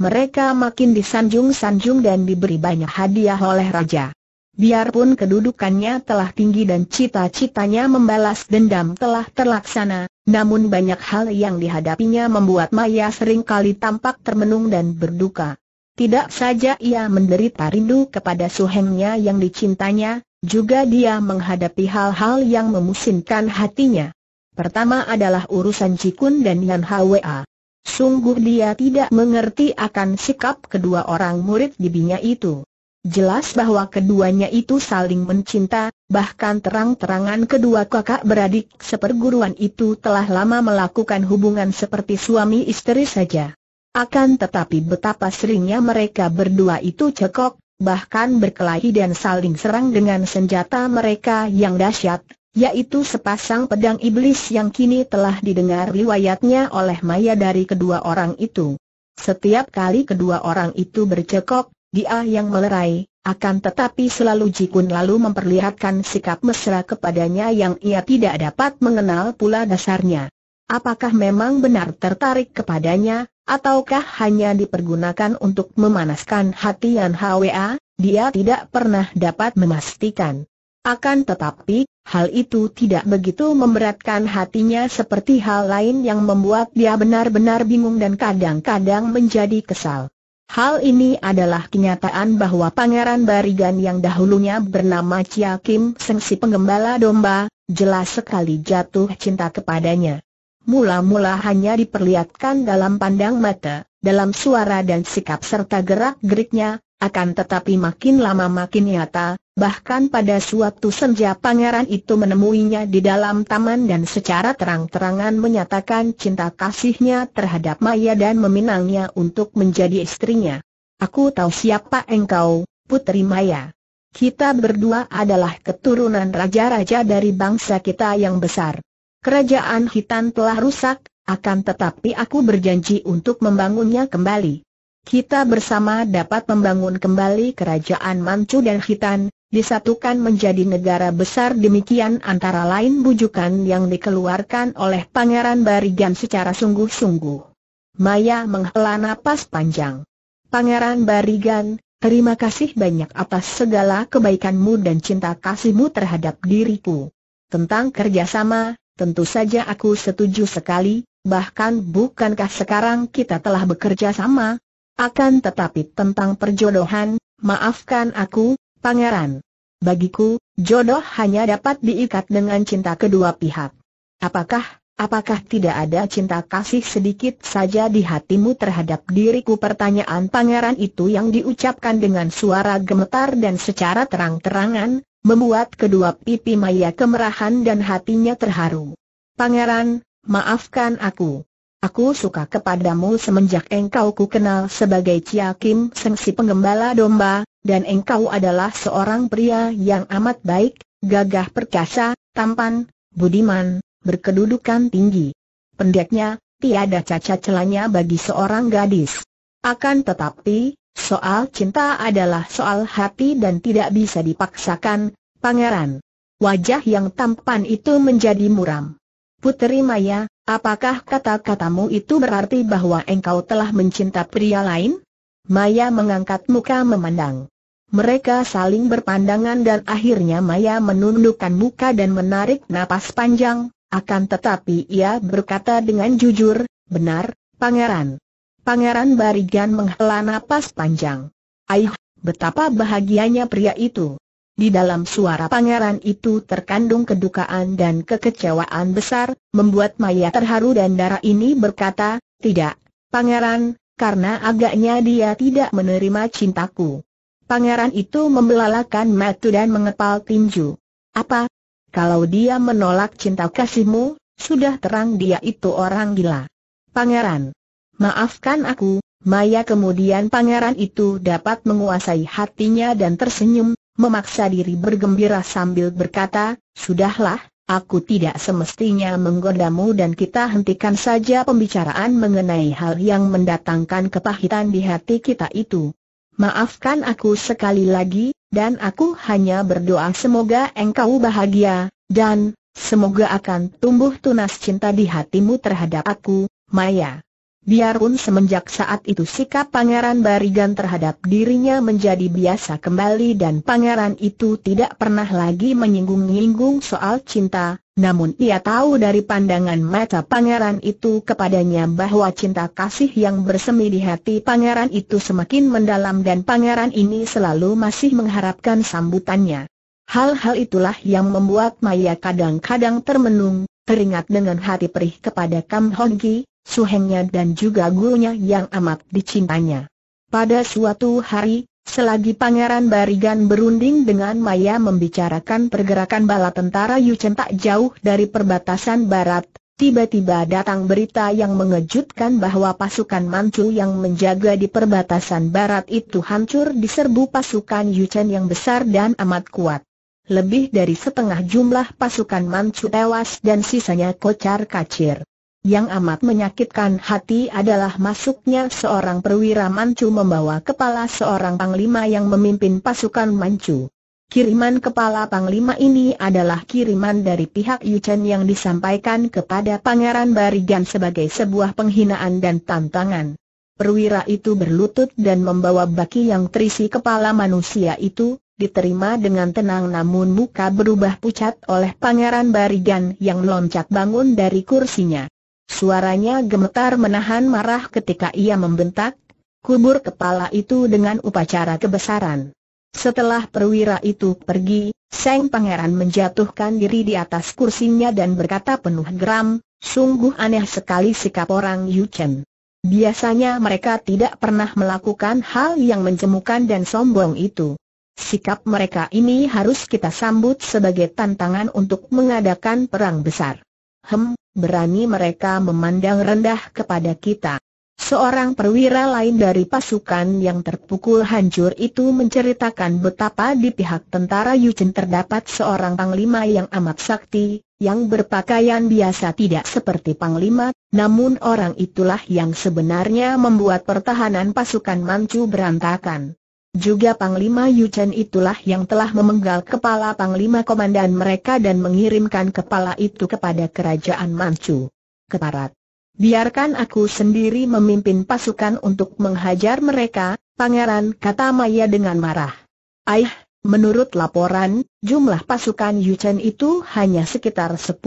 mereka makin disanjung-sanjung dan diberi banyak hadiah oleh raja. Biarpun kedudukannya telah tinggi dan cita-citanya membalas dendam telah terlaksana, namun banyak hal yang dihadapinya membuat Maya sering kali tampak termenung dan berduka. Tidak saja ia menderita rindu kepada suhengnya yang dicintanya, juga dia menghadapi hal-hal yang memusinkan hatinya. Pertama adalah urusan Cikun dan Yan Hwa. Sungguh dia tidak mengerti akan sikap kedua orang murid dibinya itu. Jelas bahwa keduanya itu saling mencinta, bahkan terang-terangan kedua kakak beradik seperguruan itu telah lama melakukan hubungan seperti suami istri saja. Akan tetapi betapa seringnya mereka berdua itu cekok, bahkan berkelahi dan saling serang dengan senjata mereka yang dahsyat, yaitu sepasang pedang iblis yang kini telah didengar riwayatnya oleh Maya dari kedua orang itu. Setiap kali kedua orang itu bercekok, dia yang melerai, akan tetapi selalu Jikun lalu memperlihatkan sikap mesra kepadanya yang ia tidak dapat mengenal pula dasarnya. Apakah memang benar tertarik kepadanya, ataukah hanya dipergunakan untuk memanaskan hati Yan Hwa? Dia tidak pernah dapat memastikan. Akan tetapi, hal itu tidak begitu memberatkan hatinya seperti hal lain yang membuat dia benar-benar bingung dan kadang-kadang menjadi kesal. Hal ini adalah kenyataan bahwa Pangeran Barigan yang dahulunya bernama Chia Kim Seng si penggembala domba, jelas sekali jatuh cinta kepadanya. Mula-mula hanya diperlihatkan dalam pandang mata, dalam suara dan sikap serta gerak-geriknya, akan tetapi makin lama makin nyata, Bahkan pada suatu senja pangeran itu menemuinya di dalam taman dan secara terang-terangan menyatakan cinta kasihnya terhadap Maya dan meminangnya untuk menjadi istrinya. Aku tahu siapa engkau, Putri Maya. Kita berdua adalah keturunan raja-raja dari bangsa kita yang besar. Kerajaan Hitan telah rusak, akan tetapi aku berjanji untuk membangunnya kembali. Kita bersama dapat membangun kembali kerajaan Mancu dan Hitan, disatukan menjadi negara besar demikian antara lain bujukan yang dikeluarkan oleh Pangeran Barigan secara sungguh-sungguh. Maya menghela napas panjang. Pangeran Barigan, terima kasih banyak atas segala kebaikanmu dan cinta kasihmu terhadap diriku. Tentang kerjasama, tentu saja aku setuju sekali, bahkan bukankah sekarang kita telah bekerja sama? Akan tetapi tentang perjodohan, maafkan aku, Pangeran. Bagiku, jodoh hanya dapat diikat dengan cinta kedua pihak. Apakah, apakah tidak ada cinta kasih sedikit saja di hatimu terhadap diriku? Pertanyaan pangeran itu yang diucapkan dengan suara gemetar dan secara terang-terangan, membuat kedua pipi Maya kemerahan dan hatinya terharu. Pangeran, maafkan aku. Aku suka kepadamu semenjak engkau ku kenal sebagai Chia Kim Seng si penggembala domba, dan engkau adalah seorang pria yang amat baik, gagah perkasa, tampan, budiman, berkedudukan tinggi. Pendeknya, tiada cacat celanya bagi seorang gadis. Akan tetapi, soal cinta adalah soal hati dan tidak bisa dipaksakan, pangeran. Wajah yang tampan itu menjadi muram. Puteri Maya, apakah kata-katamu itu berarti bahwa engkau telah mencinta pria lain? Maya mengangkat muka memandang. Mereka saling berpandangan dan akhirnya Maya menundukkan muka dan menarik napas panjang, akan tetapi ia berkata dengan jujur, benar, pangeran. Pangeran Barigan menghela napas panjang. Aih, betapa bahagianya pria itu. Di dalam suara pangeran itu terkandung kedukaan dan kekecewaan besar, membuat Maya terharu dan darah ini berkata, tidak, pangeran, karena agaknya dia tidak menerima cintaku. Pangeran itu membelalakan matu dan mengepal tinju. Apa? Kalau dia menolak cinta kasihmu, sudah terang dia itu orang gila. Pangeran, maafkan aku, Maya kemudian pangeran itu dapat menguasai hatinya dan tersenyum, memaksa diri bergembira sambil berkata, Sudahlah, aku tidak semestinya menggodamu dan kita hentikan saja pembicaraan mengenai hal yang mendatangkan kepahitan di hati kita itu. Maafkan aku sekali lagi, dan aku hanya berdoa semoga engkau bahagia, dan semoga akan tumbuh tunas cinta di hatimu terhadap aku, Maya. Biarpun semenjak saat itu sikap Pangeran Barigan terhadap dirinya menjadi biasa kembali dan Pangeran itu tidak pernah lagi menyinggung-nyinggung soal cinta, namun ia tahu dari pandangan mata Pangeran itu kepadanya bahwa cinta kasih yang bersemi di hati Pangeran itu semakin mendalam dan Pangeran ini selalu masih mengharapkan sambutannya. Hal-hal itulah yang membuat Maya kadang-kadang termenung, teringat dengan hati perih kepada Kam Hongki, suhengnya dan juga gurunya yang amat dicintanya. Pada suatu hari, selagi Pangeran Barigan berunding dengan Maya membicarakan pergerakan bala tentara Yuchen tak jauh dari perbatasan barat, tiba-tiba datang berita yang mengejutkan bahwa pasukan Manchu yang menjaga di perbatasan barat itu hancur diserbu pasukan Yuchen yang besar dan amat kuat. Lebih dari setengah jumlah pasukan Manchu tewas dan sisanya kocar kacir. Yang amat menyakitkan hati adalah masuknya seorang perwira Manchu membawa kepala seorang panglima yang memimpin pasukan Manchu. Kiriman kepala panglima ini adalah kiriman dari pihak Yuchen yang disampaikan kepada Pangeran Barigan sebagai sebuah penghinaan dan tantangan. Perwira itu berlutut dan membawa baki yang terisi kepala manusia itu, diterima dengan tenang namun muka berubah pucat oleh Pangeran Barigan yang loncat bangun dari kursinya. Suaranya gemetar menahan marah ketika ia membentak, kubur kepala itu dengan upacara kebesaran. Setelah perwira itu pergi, Seng Pangeran menjatuhkan diri di atas kursinya dan berkata penuh geram, sungguh aneh sekali sikap orang Yu Chen. Biasanya mereka tidak pernah melakukan hal yang menjemukan dan sombong itu. Sikap mereka ini harus kita sambut sebagai tantangan untuk mengadakan perang besar. Hem, berani mereka memandang rendah kepada kita. Seorang perwira lain dari pasukan yang terpukul hancur itu menceritakan betapa di pihak tentara Yuchen terdapat seorang panglima yang amat sakti, yang berpakaian biasa tidak seperti panglima, namun orang itulah yang sebenarnya membuat pertahanan pasukan Manchu berantakan. Juga Panglima Yuchen itulah yang telah memenggal kepala Panglima Komandan mereka dan mengirimkan kepala itu kepada kerajaan Manchu. Keparat. Biarkan aku sendiri memimpin pasukan untuk menghajar mereka, pangeran kata Maya dengan marah. Aih, menurut laporan, jumlah pasukan Yuchen itu hanya sekitar 10.000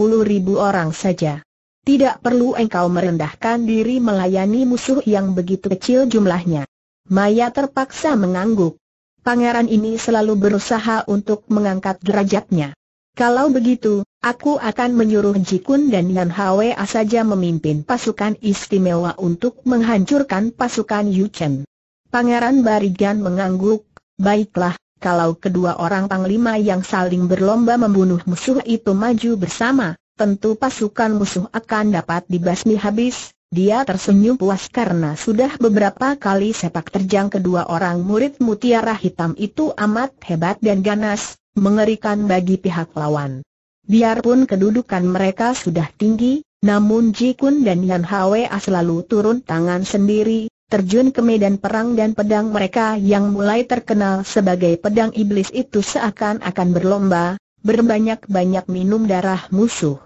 orang saja. Tidak perlu engkau merendahkan diri melayani musuh yang begitu kecil jumlahnya. Maya terpaksa mengangguk. Pangeran ini selalu berusaha untuk mengangkat derajatnya. Kalau begitu, aku akan menyuruh Jikun dan Yan Hwa saja memimpin pasukan istimewa untuk menghancurkan pasukan Yuchen. Pangeran Barigan mengangguk, baiklah, kalau kedua orang panglima yang saling berlomba membunuh musuh itu maju bersama, tentu pasukan musuh akan dapat dibasmi habis, dia tersenyum puas karena sudah beberapa kali sepak terjang kedua orang murid mutiara hitam itu amat hebat dan ganas, mengerikan bagi pihak lawan. Biarpun kedudukan mereka sudah tinggi, namun Jikun dan Yan Hwa selalu turun tangan sendiri, terjun ke medan perang dan pedang mereka yang mulai terkenal sebagai pedang iblis itu seakan-akan berlomba, berbanyak-banyak minum darah musuh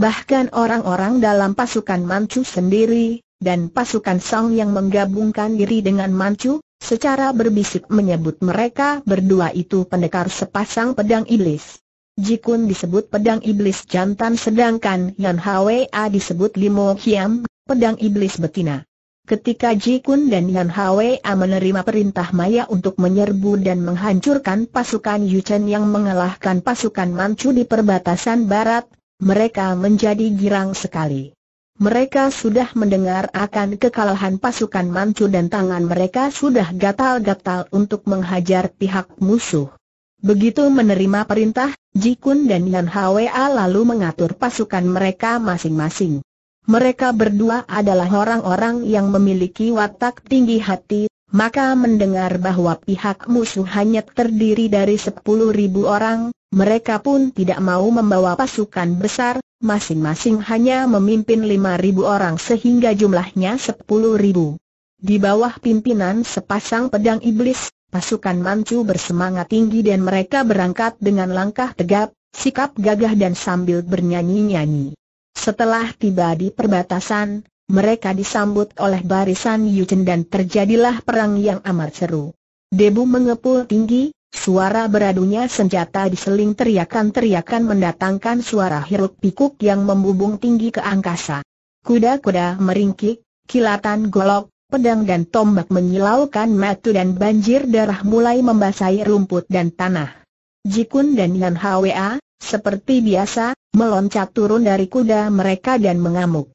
bahkan orang-orang dalam pasukan Manchu sendiri, dan pasukan Song yang menggabungkan diri dengan Manchu, secara berbisik menyebut mereka berdua itu pendekar sepasang pedang iblis. Jikun disebut pedang iblis jantan sedangkan Yan Hwa disebut Limo Hiam, pedang iblis betina. Ketika Jikun dan Yan Hwa menerima perintah Maya untuk menyerbu dan menghancurkan pasukan Yuchen yang mengalahkan pasukan Manchu di perbatasan barat, mereka menjadi girang sekali. Mereka sudah mendengar akan kekalahan pasukan Manchu dan tangan mereka sudah gatal-gatal untuk menghajar pihak musuh. Begitu menerima perintah, Jikun dan Yan Hwa lalu mengatur pasukan mereka masing-masing. Mereka berdua adalah orang-orang yang memiliki watak tinggi hati, maka mendengar bahwa pihak musuh hanya terdiri dari sepuluh ribu orang, mereka pun tidak mau membawa pasukan besar, masing-masing hanya memimpin lima ribu orang sehingga jumlahnya sepuluh ribu. Di bawah pimpinan sepasang pedang iblis, pasukan Manchu bersemangat tinggi dan mereka berangkat dengan langkah tegap, sikap gagah dan sambil bernyanyi-nyanyi. Setelah tiba di perbatasan, mereka disambut oleh barisan Yuchen dan terjadilah perang yang amat seru. Debu mengepul tinggi, suara beradunya senjata diseling teriakan-teriakan mendatangkan suara hiruk pikuk yang membubung tinggi ke angkasa. Kuda-kuda meringkik, kilatan golok, pedang dan tombak menyilaukan matu dan banjir darah mulai membasahi rumput dan tanah. Jikun dan Yan Hwa, seperti biasa, meloncat turun dari kuda mereka dan mengamuk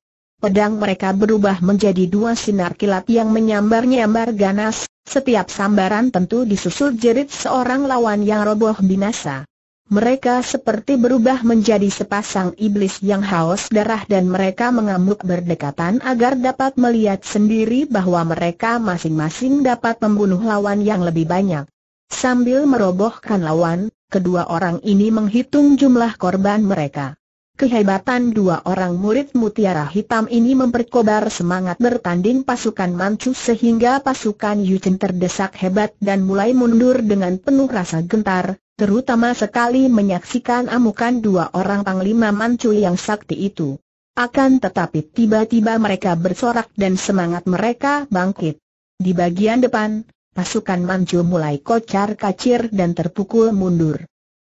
pedang mereka berubah menjadi dua sinar kilat yang menyambar-nyambar ganas, setiap sambaran tentu disusul jerit seorang lawan yang roboh binasa. Mereka seperti berubah menjadi sepasang iblis yang haus darah dan mereka mengamuk berdekatan agar dapat melihat sendiri bahwa mereka masing-masing dapat membunuh lawan yang lebih banyak. Sambil merobohkan lawan, kedua orang ini menghitung jumlah korban mereka. Kehebatan dua orang murid mutiara hitam ini memperkobar semangat bertanding pasukan Manchu sehingga pasukan Yuchen terdesak hebat dan mulai mundur dengan penuh rasa gentar, terutama sekali menyaksikan amukan dua orang panglima Manchu yang sakti itu. Akan tetapi tiba-tiba mereka bersorak dan semangat mereka bangkit. Di bagian depan, pasukan Manchu mulai kocar kacir dan terpukul mundur.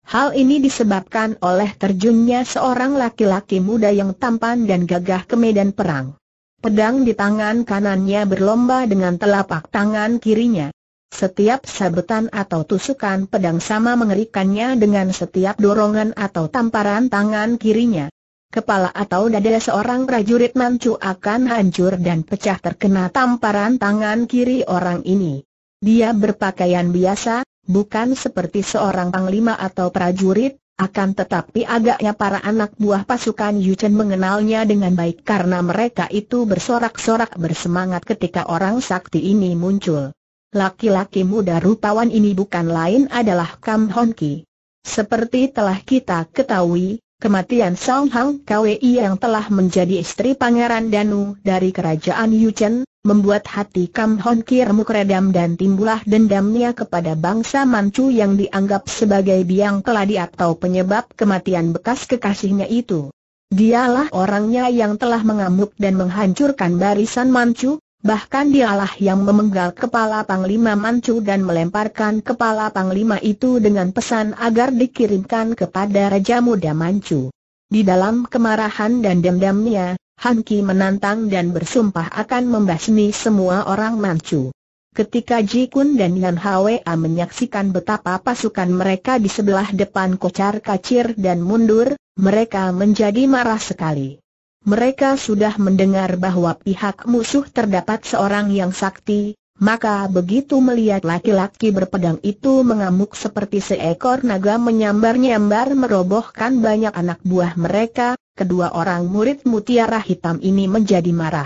Hal ini disebabkan oleh terjunnya seorang laki-laki muda yang tampan dan gagah ke medan perang. Pedang di tangan kanannya berlomba dengan telapak tangan kirinya. Setiap sabetan atau tusukan pedang sama mengerikannya dengan setiap dorongan atau tamparan tangan kirinya. Kepala atau dada seorang prajurit mancu akan hancur dan pecah terkena tamparan tangan kiri orang ini. Dia berpakaian biasa, bukan seperti seorang panglima atau prajurit, akan tetapi agaknya para anak buah pasukan Yuchen mengenalnya dengan baik karena mereka itu bersorak-sorak bersemangat ketika orang sakti ini muncul. Laki-laki muda rupawan ini bukan lain adalah Kam Honki. Seperti telah kita ketahui, kematian Song Hang Kwei yang telah menjadi istri Pangeran Danu dari kerajaan Yuchen, membuat hati Kam Hon Kirmuk dan timbulah dendamnya kepada bangsa Manchu yang dianggap sebagai biang keladi atau penyebab kematian bekas kekasihnya itu. Dialah orangnya yang telah mengamuk dan menghancurkan barisan Manchu, bahkan dialah yang memenggal kepala Panglima Manchu dan melemparkan kepala Panglima itu dengan pesan agar dikirimkan kepada Raja Muda Manchu. Di dalam kemarahan dan dendamnya, Han Ki menantang dan bersumpah akan membasmi semua orang Manchu. Ketika Ji Kun dan Yan Hwa menyaksikan betapa pasukan mereka di sebelah depan kocar kacir dan mundur, mereka menjadi marah sekali. Mereka sudah mendengar bahwa pihak musuh terdapat seorang yang sakti, maka begitu melihat laki-laki berpedang itu mengamuk seperti seekor naga menyambar-nyambar merobohkan banyak anak buah mereka, kedua orang murid mutiara hitam ini menjadi marah.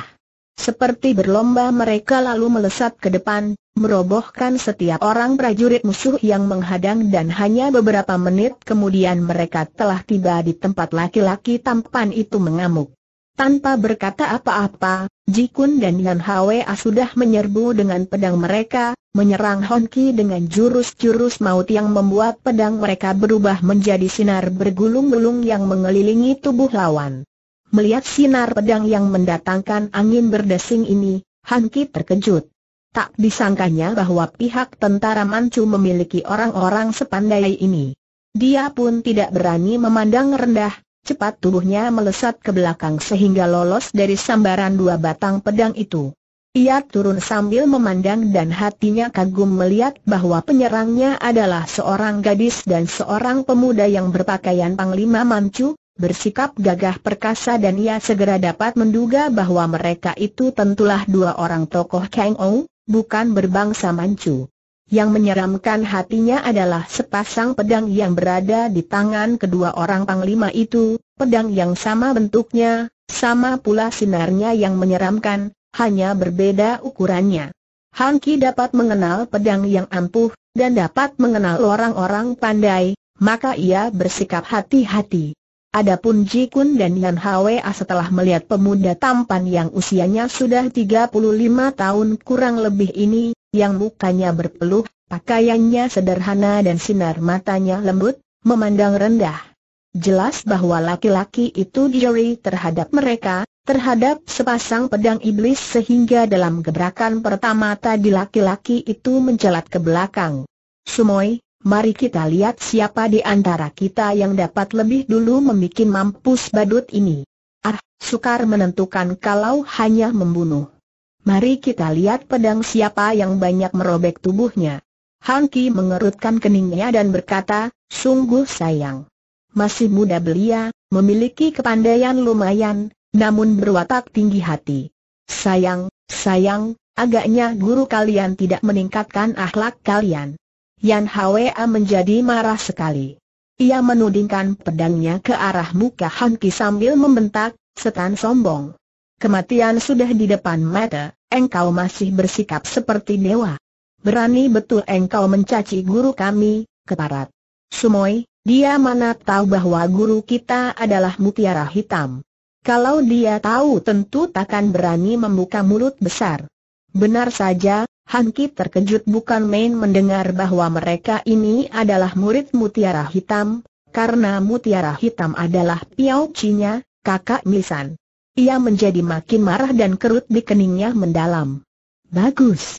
Seperti berlomba mereka lalu melesat ke depan, merobohkan setiap orang prajurit musuh yang menghadang dan hanya beberapa menit kemudian mereka telah tiba di tempat laki-laki tampan itu mengamuk. Tanpa berkata apa-apa, Jikun dan Yan Hwa sudah menyerbu dengan pedang mereka, menyerang Honki dengan jurus-jurus maut yang membuat pedang mereka berubah menjadi sinar bergulung-gulung yang mengelilingi tubuh lawan. Melihat sinar pedang yang mendatangkan angin berdesing ini, Honki terkejut. Tak disangkanya bahwa pihak tentara Manchu memiliki orang-orang sepandai ini. Dia pun tidak berani memandang rendah, cepat tubuhnya melesat ke belakang sehingga lolos dari sambaran dua batang pedang itu. Ia turun sambil memandang dan hatinya kagum melihat bahwa penyerangnya adalah seorang gadis dan seorang pemuda yang berpakaian panglima mancu, bersikap gagah perkasa dan ia segera dapat menduga bahwa mereka itu tentulah dua orang tokoh Kang Ou, bukan berbangsa mancu. Yang menyeramkan hatinya adalah sepasang pedang yang berada di tangan kedua orang panglima itu, pedang yang sama bentuknya, sama pula sinarnya yang menyeramkan, hanya berbeda ukurannya. Han dapat mengenal pedang yang ampuh, dan dapat mengenal orang-orang pandai, maka ia bersikap hati-hati. Adapun Ji Kun dan Yan Hwa setelah melihat pemuda tampan yang usianya sudah 35 tahun kurang lebih ini, yang mukanya berpeluh, pakaiannya sederhana dan sinar matanya lembut, memandang rendah. Jelas bahwa laki-laki itu juri terhadap mereka, terhadap sepasang pedang iblis sehingga dalam gebrakan pertama tadi laki-laki itu mencelat ke belakang. Sumoy, Mari kita lihat siapa di antara kita yang dapat lebih dulu membuat mampus badut ini. Ah, sukar menentukan kalau hanya membunuh. Mari kita lihat pedang siapa yang banyak merobek tubuhnya. Han Ki mengerutkan keningnya dan berkata, sungguh sayang. Masih muda belia, memiliki kepandaian lumayan, namun berwatak tinggi hati. Sayang, sayang, agaknya guru kalian tidak meningkatkan akhlak kalian. Yan Hwa menjadi marah sekali. Ia menudingkan pedangnya ke arah muka Han Ki sambil membentak, setan sombong. Kematian sudah di depan mata, engkau masih bersikap seperti dewa. Berani betul engkau mencaci guru kami, keparat. Sumoy, dia mana tahu bahwa guru kita adalah mutiara hitam. Kalau dia tahu tentu takkan berani membuka mulut besar. Benar saja, Hanki terkejut bukan main mendengar bahwa mereka ini adalah murid mutiara hitam, karena mutiara hitam adalah Piao Cinya, kakak Misan. Ia menjadi makin marah dan kerut di keningnya mendalam. Bagus.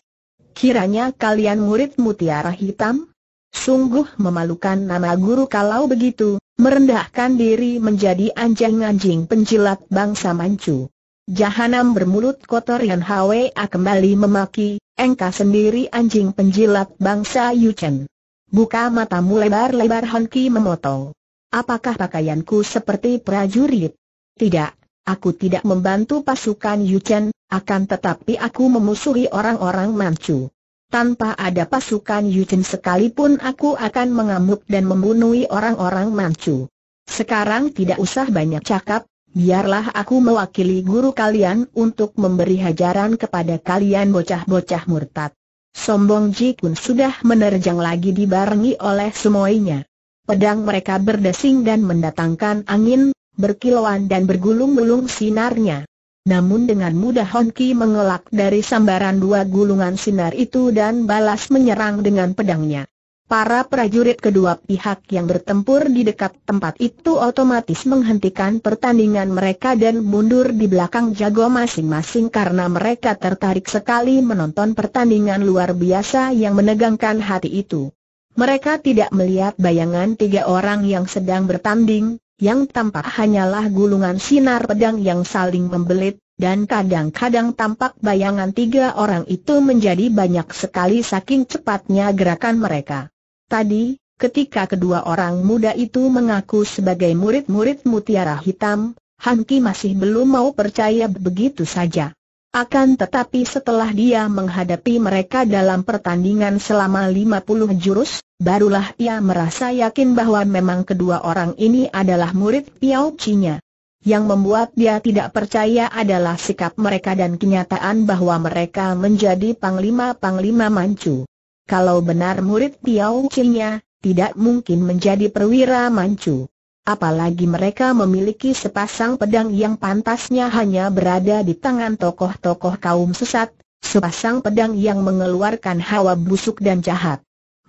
Kiranya kalian murid mutiara hitam? Sungguh memalukan nama guru kalau begitu, merendahkan diri menjadi anjing-anjing penjilat bangsa mancu. Jahanam bermulut kotor Yan Hwa kembali memaki, engkau sendiri anjing penjilat bangsa Yuchen. Buka matamu lebar-lebar Honki memotong. Apakah pakaianku seperti prajurit? Tidak, Aku tidak membantu pasukan Yuchen, akan tetapi aku memusuhi orang-orang Manchu. Tanpa ada pasukan Yuchen sekalipun aku akan mengamuk dan membunuhi orang-orang Manchu. Sekarang tidak usah banyak cakap, biarlah aku mewakili guru kalian untuk memberi hajaran kepada kalian bocah-bocah murtad. Sombong Ji Jikun sudah menerjang lagi dibarengi oleh semuanya. Pedang mereka berdesing dan mendatangkan angin, berkilauan dan bergulung-gulung sinarnya. Namun dengan mudah Hon Ki mengelak dari sambaran dua gulungan sinar itu dan balas menyerang dengan pedangnya. Para prajurit kedua pihak yang bertempur di dekat tempat itu otomatis menghentikan pertandingan mereka dan mundur di belakang jago masing-masing karena mereka tertarik sekali menonton pertandingan luar biasa yang menegangkan hati itu. Mereka tidak melihat bayangan tiga orang yang sedang bertanding, yang tampak hanyalah gulungan sinar pedang yang saling membelit, dan kadang-kadang tampak bayangan tiga orang itu menjadi banyak sekali saking cepatnya gerakan mereka. Tadi, ketika kedua orang muda itu mengaku sebagai murid-murid mutiara hitam, Hanki masih belum mau percaya begitu saja. Akan tetapi setelah dia menghadapi mereka dalam pertandingan selama 50 jurus, barulah ia merasa yakin bahwa memang kedua orang ini adalah murid Piao Cinya. Yang membuat dia tidak percaya adalah sikap mereka dan kenyataan bahwa mereka menjadi panglima-panglima Manchu. Kalau benar murid Piao Cinya, tidak mungkin menjadi perwira Manchu. Apalagi mereka memiliki sepasang pedang yang pantasnya hanya berada di tangan tokoh-tokoh kaum sesat, sepasang pedang yang mengeluarkan hawa busuk dan jahat.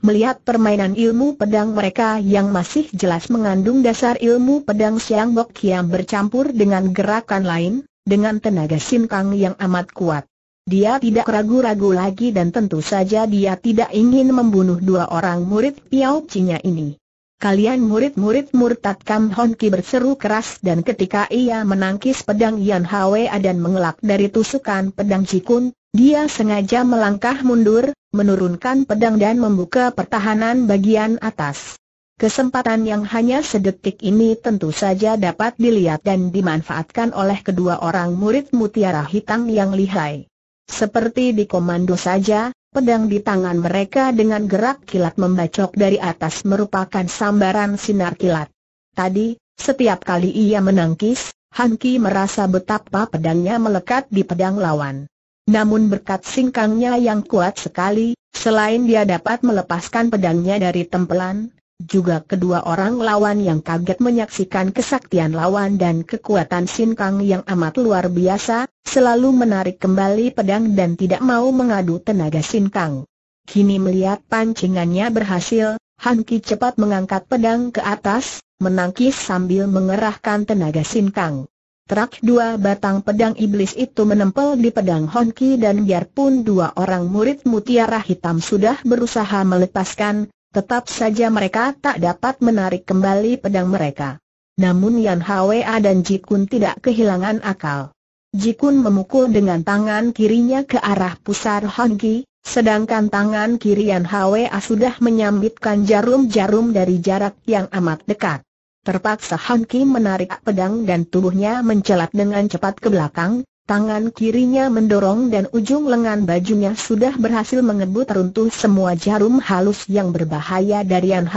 Melihat permainan ilmu pedang mereka yang masih jelas mengandung dasar ilmu pedang Siang Bok yang bercampur dengan gerakan lain, dengan tenaga sinkang yang amat kuat. Dia tidak ragu-ragu lagi dan tentu saja dia tidak ingin membunuh dua orang murid Piao Cinya ini. Kalian murid-murid murtad Kam Hon Ki berseru keras dan ketika ia menangkis pedang Yan Hwa dan mengelak dari tusukan pedang Jikun, dia sengaja melangkah mundur, menurunkan pedang dan membuka pertahanan bagian atas. Kesempatan yang hanya sedetik ini tentu saja dapat dilihat dan dimanfaatkan oleh kedua orang murid mutiara hitam yang lihai. Seperti di komando saja, pedang di tangan mereka dengan gerak kilat membacok dari atas merupakan sambaran sinar kilat. Tadi, setiap kali ia menangkis, Han Ki merasa betapa pedangnya melekat di pedang lawan. Namun berkat singkangnya yang kuat sekali, selain dia dapat melepaskan pedangnya dari tempelan, juga kedua orang lawan yang kaget menyaksikan kesaktian lawan dan kekuatan Sin Kang yang amat luar biasa, selalu menarik kembali pedang dan tidak mau mengadu tenaga Sin Kang. Kini melihat pancingannya berhasil, Han Ki cepat mengangkat pedang ke atas, menangkis sambil mengerahkan tenaga Sin Kang. Terak dua batang pedang iblis itu menempel di pedang Honki dan biarpun dua orang murid mutiara hitam sudah berusaha melepaskan, Tetap saja mereka tak dapat menarik kembali pedang mereka. Namun Yan Hwa dan Jikun tidak kehilangan akal. Jikun memukul dengan tangan kirinya ke arah pusar Hongki, sedangkan tangan kiri Yan Hwa sudah menyambitkan jarum-jarum dari jarak yang amat dekat. Terpaksa Hongki menarik pedang dan tubuhnya mencelat dengan cepat ke belakang, Tangan kirinya mendorong dan ujung lengan bajunya sudah berhasil mengebut runtuh semua jarum halus yang berbahaya dari An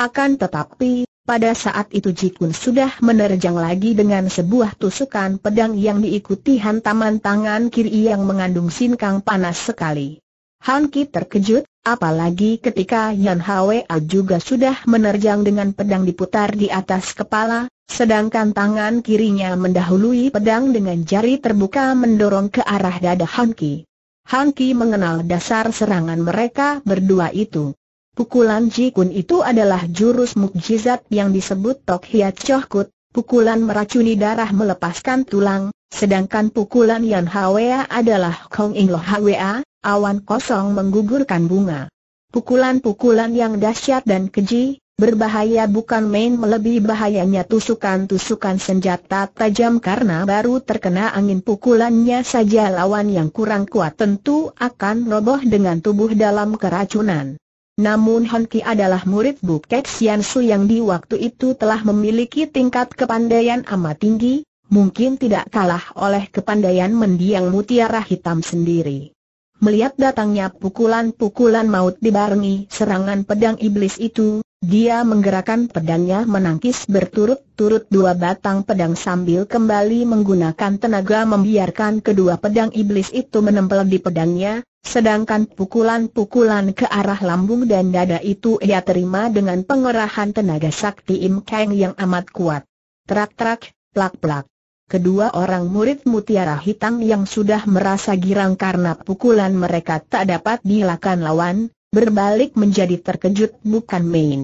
Akan tetapi, pada saat itu Jikun sudah menerjang lagi dengan sebuah tusukan pedang yang diikuti hantaman tangan kiri yang mengandung sinkang panas sekali. Han Ki terkejut, apalagi ketika Yan Hwa juga sudah menerjang dengan pedang diputar di atas kepala, sedangkan tangan kirinya mendahului pedang dengan jari terbuka mendorong ke arah dada Han Ki. Han Ki mengenal dasar serangan mereka berdua itu. Pukulan Ji Kun itu adalah jurus mukjizat yang disebut Tok Hiat Chokut, pukulan meracuni darah melepaskan tulang, sedangkan pukulan Yan Hwa adalah Kong Ing Lo Hwa, awan kosong menggugurkan bunga. Pukulan-pukulan yang dahsyat dan keji, berbahaya bukan main melebihi bahayanya tusukan-tusukan senjata tajam karena baru terkena angin pukulannya saja lawan yang kurang kuat tentu akan roboh dengan tubuh dalam keracunan. Namun Honki adalah murid buket Sian Su yang di waktu itu telah memiliki tingkat kepandaian amat tinggi, mungkin tidak kalah oleh kepandaian mendiang mutiara hitam sendiri. Melihat datangnya pukulan-pukulan maut dibarengi serangan pedang iblis itu, dia menggerakkan pedangnya menangkis berturut-turut dua batang pedang sambil kembali menggunakan tenaga membiarkan kedua pedang iblis itu menempel di pedangnya, sedangkan pukulan-pukulan ke arah lambung dan dada itu ia terima dengan pengerahan tenaga sakti Im Kang yang amat kuat. Trak-trak, plak-plak kedua orang murid mutiara hitam yang sudah merasa girang karena pukulan mereka tak dapat dilakukan lawan, berbalik menjadi terkejut bukan main.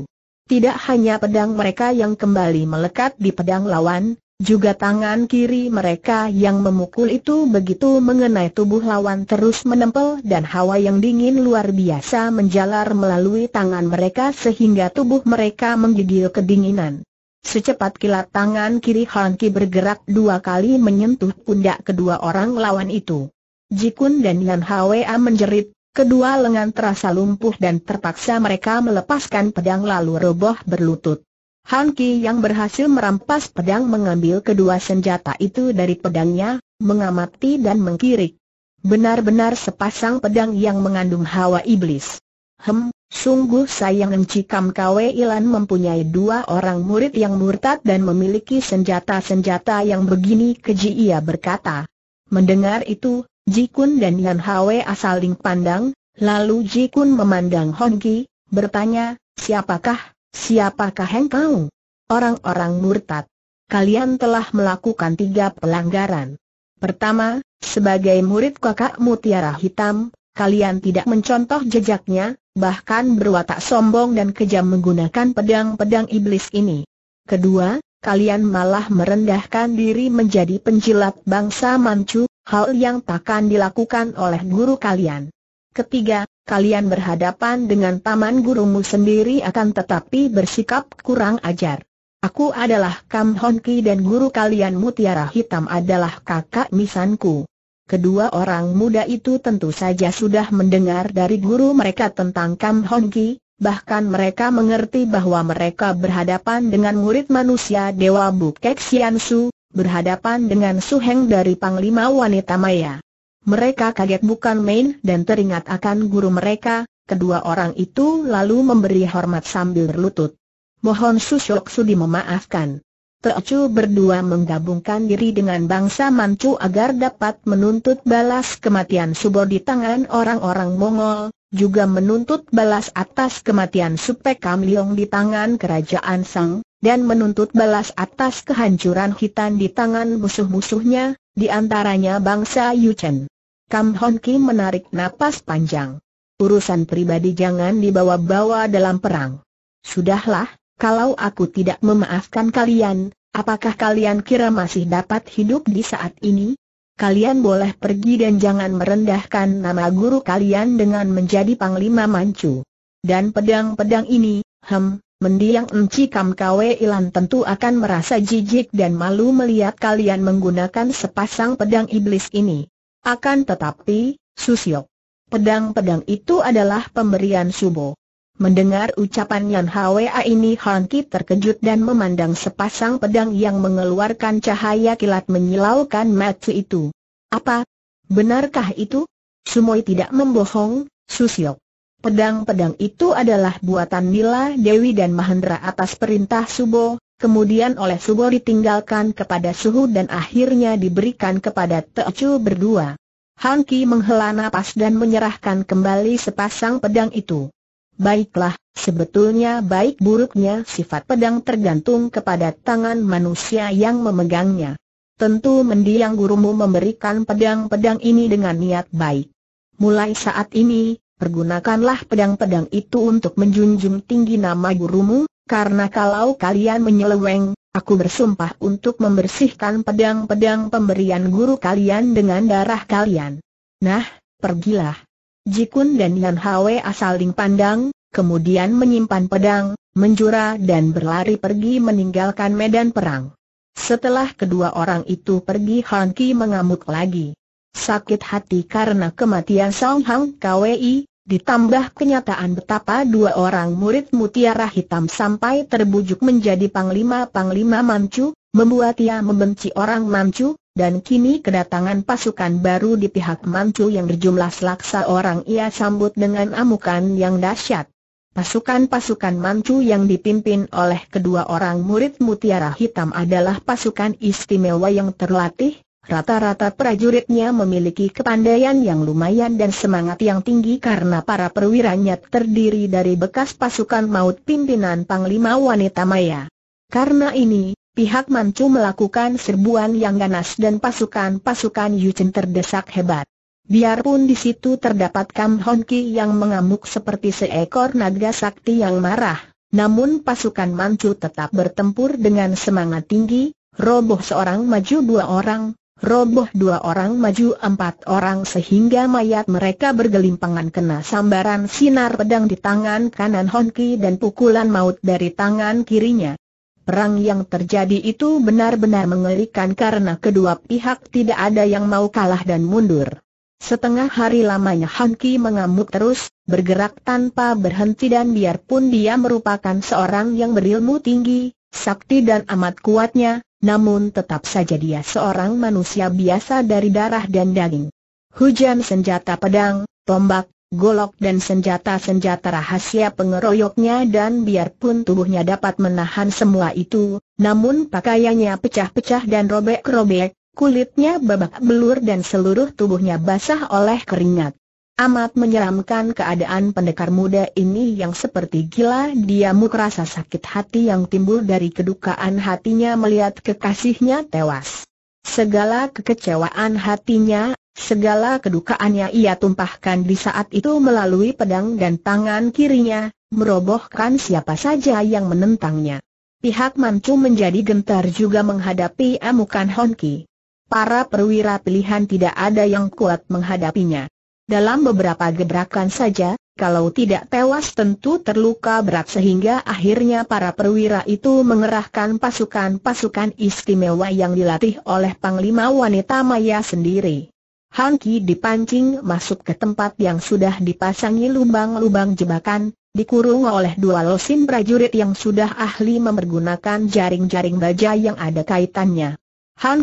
Tidak hanya pedang mereka yang kembali melekat di pedang lawan, juga tangan kiri mereka yang memukul itu begitu mengenai tubuh lawan terus menempel dan hawa yang dingin luar biasa menjalar melalui tangan mereka sehingga tubuh mereka menggigil kedinginan. Secepat kilat tangan kiri Han Ki bergerak dua kali menyentuh pundak kedua orang lawan itu. Jikun dan Yan Hwa menjerit, kedua lengan terasa lumpuh dan terpaksa mereka melepaskan pedang lalu roboh berlutut. Han Ki yang berhasil merampas pedang mengambil kedua senjata itu dari pedangnya, mengamati dan mengkirik. Benar-benar sepasang pedang yang mengandung hawa iblis. Hem, sungguh sayang Encikam Kwe Ilan mempunyai dua orang murid yang murtad dan memiliki senjata-senjata yang begini keji ia berkata. Mendengar itu, Jikun dan Yan Hwe ling pandang, lalu Jikun memandang Honki, bertanya, siapakah, siapakah engkau? Orang-orang murtad. Kalian telah melakukan tiga pelanggaran. Pertama, sebagai murid kakak Mutiara Hitam, kalian tidak mencontoh jejaknya, bahkan berwatak sombong dan kejam menggunakan pedang-pedang iblis ini. Kedua, kalian malah merendahkan diri menjadi penjilat bangsa Manchu, hal yang takkan dilakukan oleh guru kalian. Ketiga, kalian berhadapan dengan paman gurumu sendiri akan tetapi bersikap kurang ajar. Aku adalah Kam Honki dan guru kalian Mutiara Hitam adalah kakak misanku. Kedua orang muda itu tentu saja sudah mendengar dari guru mereka tentang Kam Hong Ki, bahkan mereka mengerti bahwa mereka berhadapan dengan murid manusia Dewa Bukek Sian Su, berhadapan dengan Su Heng dari Panglima Wanita Maya. Mereka kaget bukan main dan teringat akan guru mereka, kedua orang itu lalu memberi hormat sambil berlutut. Mohon Susyok Sudi memaafkan. Teocu berdua menggabungkan diri dengan bangsa Manchu agar dapat menuntut balas kematian Subor di tangan orang-orang Mongol, juga menuntut balas atas kematian Supek Kam Liong di tangan kerajaan Sang, dan menuntut balas atas kehancuran hitan di tangan musuh-musuhnya, di antaranya bangsa Yuchen. Kam Hon Kim menarik napas panjang. Urusan pribadi jangan dibawa-bawa dalam perang. Sudahlah, kalau aku tidak memaafkan kalian, apakah kalian kira masih dapat hidup di saat ini? Kalian boleh pergi dan jangan merendahkan nama guru kalian dengan menjadi Panglima Mancu. Dan pedang-pedang ini, hem, mendiang Enci Kam Kwe Ilan tentu akan merasa jijik dan malu melihat kalian menggunakan sepasang pedang iblis ini. Akan tetapi, susyok. pedang-pedang itu adalah pemberian Subo. Mendengar ucapan Yan Hwa ini Han Ki terkejut dan memandang sepasang pedang yang mengeluarkan cahaya kilat menyilaukan mata itu. Apa? Benarkah itu? Sumoy tidak membohong, Susiok. Pedang-pedang itu adalah buatan Nila Dewi dan Mahendra atas perintah Subo, kemudian oleh Subo ditinggalkan kepada Suhu dan akhirnya diberikan kepada Teocu berdua. Han Ki menghela napas dan menyerahkan kembali sepasang pedang itu. Baiklah, sebetulnya baik buruknya sifat pedang tergantung kepada tangan manusia yang memegangnya. Tentu mendiang gurumu memberikan pedang-pedang ini dengan niat baik. Mulai saat ini, pergunakanlah pedang-pedang itu untuk menjunjung tinggi nama gurumu, karena kalau kalian menyeleweng, aku bersumpah untuk membersihkan pedang-pedang pemberian guru kalian dengan darah kalian. Nah, pergilah. Jikun dan Yan Hwe ling pandang, kemudian menyimpan pedang, menjura dan berlari pergi meninggalkan medan perang. Setelah kedua orang itu pergi Han Ki mengamuk lagi. Sakit hati karena kematian Song Hang Kwei, ditambah kenyataan betapa dua orang murid mutiara hitam sampai terbujuk menjadi panglima-panglima Manchu, membuat ia membenci orang Manchu, dan kini kedatangan pasukan baru di pihak Manchu yang berjumlah selaksa orang ia sambut dengan amukan yang dahsyat. Pasukan-pasukan Manchu yang dipimpin oleh kedua orang murid Mutiara Hitam adalah pasukan istimewa yang terlatih, Rata-rata prajuritnya memiliki kepandaian yang lumayan dan semangat yang tinggi karena para perwiranya terdiri dari bekas pasukan maut pimpinan Panglima Wanita Maya. Karena ini, pihak Manchu melakukan serbuan yang ganas dan pasukan-pasukan Yuchen terdesak hebat. Biarpun di situ terdapat Kam Hon yang mengamuk seperti seekor naga sakti yang marah, namun pasukan Manchu tetap bertempur dengan semangat tinggi, roboh seorang maju dua orang, roboh dua orang maju empat orang sehingga mayat mereka bergelimpangan kena sambaran sinar pedang di tangan kanan Honki dan pukulan maut dari tangan kirinya. Perang yang terjadi itu benar-benar mengerikan karena kedua pihak tidak ada yang mau kalah dan mundur. Setengah hari lamanya Han Ki mengamuk terus, bergerak tanpa berhenti dan biarpun dia merupakan seorang yang berilmu tinggi, sakti dan amat kuatnya, namun tetap saja dia seorang manusia biasa dari darah dan daging. Hujan senjata pedang, tombak, golok dan senjata-senjata rahasia pengeroyoknya dan biarpun tubuhnya dapat menahan semua itu, namun pakaiannya pecah-pecah dan robek-robek, kulitnya babak belur dan seluruh tubuhnya basah oleh keringat. Amat menyeramkan keadaan pendekar muda ini yang seperti gila dia muk rasa sakit hati yang timbul dari kedukaan hatinya melihat kekasihnya tewas. Segala kekecewaan hatinya Segala kedukaannya ia tumpahkan di saat itu melalui pedang dan tangan kirinya, merobohkan siapa saja yang menentangnya. Pihak Manchu menjadi gentar juga menghadapi amukan Honki. Para perwira pilihan tidak ada yang kuat menghadapinya. Dalam beberapa gebrakan saja, kalau tidak tewas tentu terluka berat sehingga akhirnya para perwira itu mengerahkan pasukan-pasukan istimewa yang dilatih oleh Panglima Wanita Maya sendiri. Ki dipancing masuk ke tempat yang sudah dipasangi lubang-lubang jebakan, dikurung oleh dua losin prajurit yang sudah ahli memergunakan jaring-jaring baja yang ada kaitannya.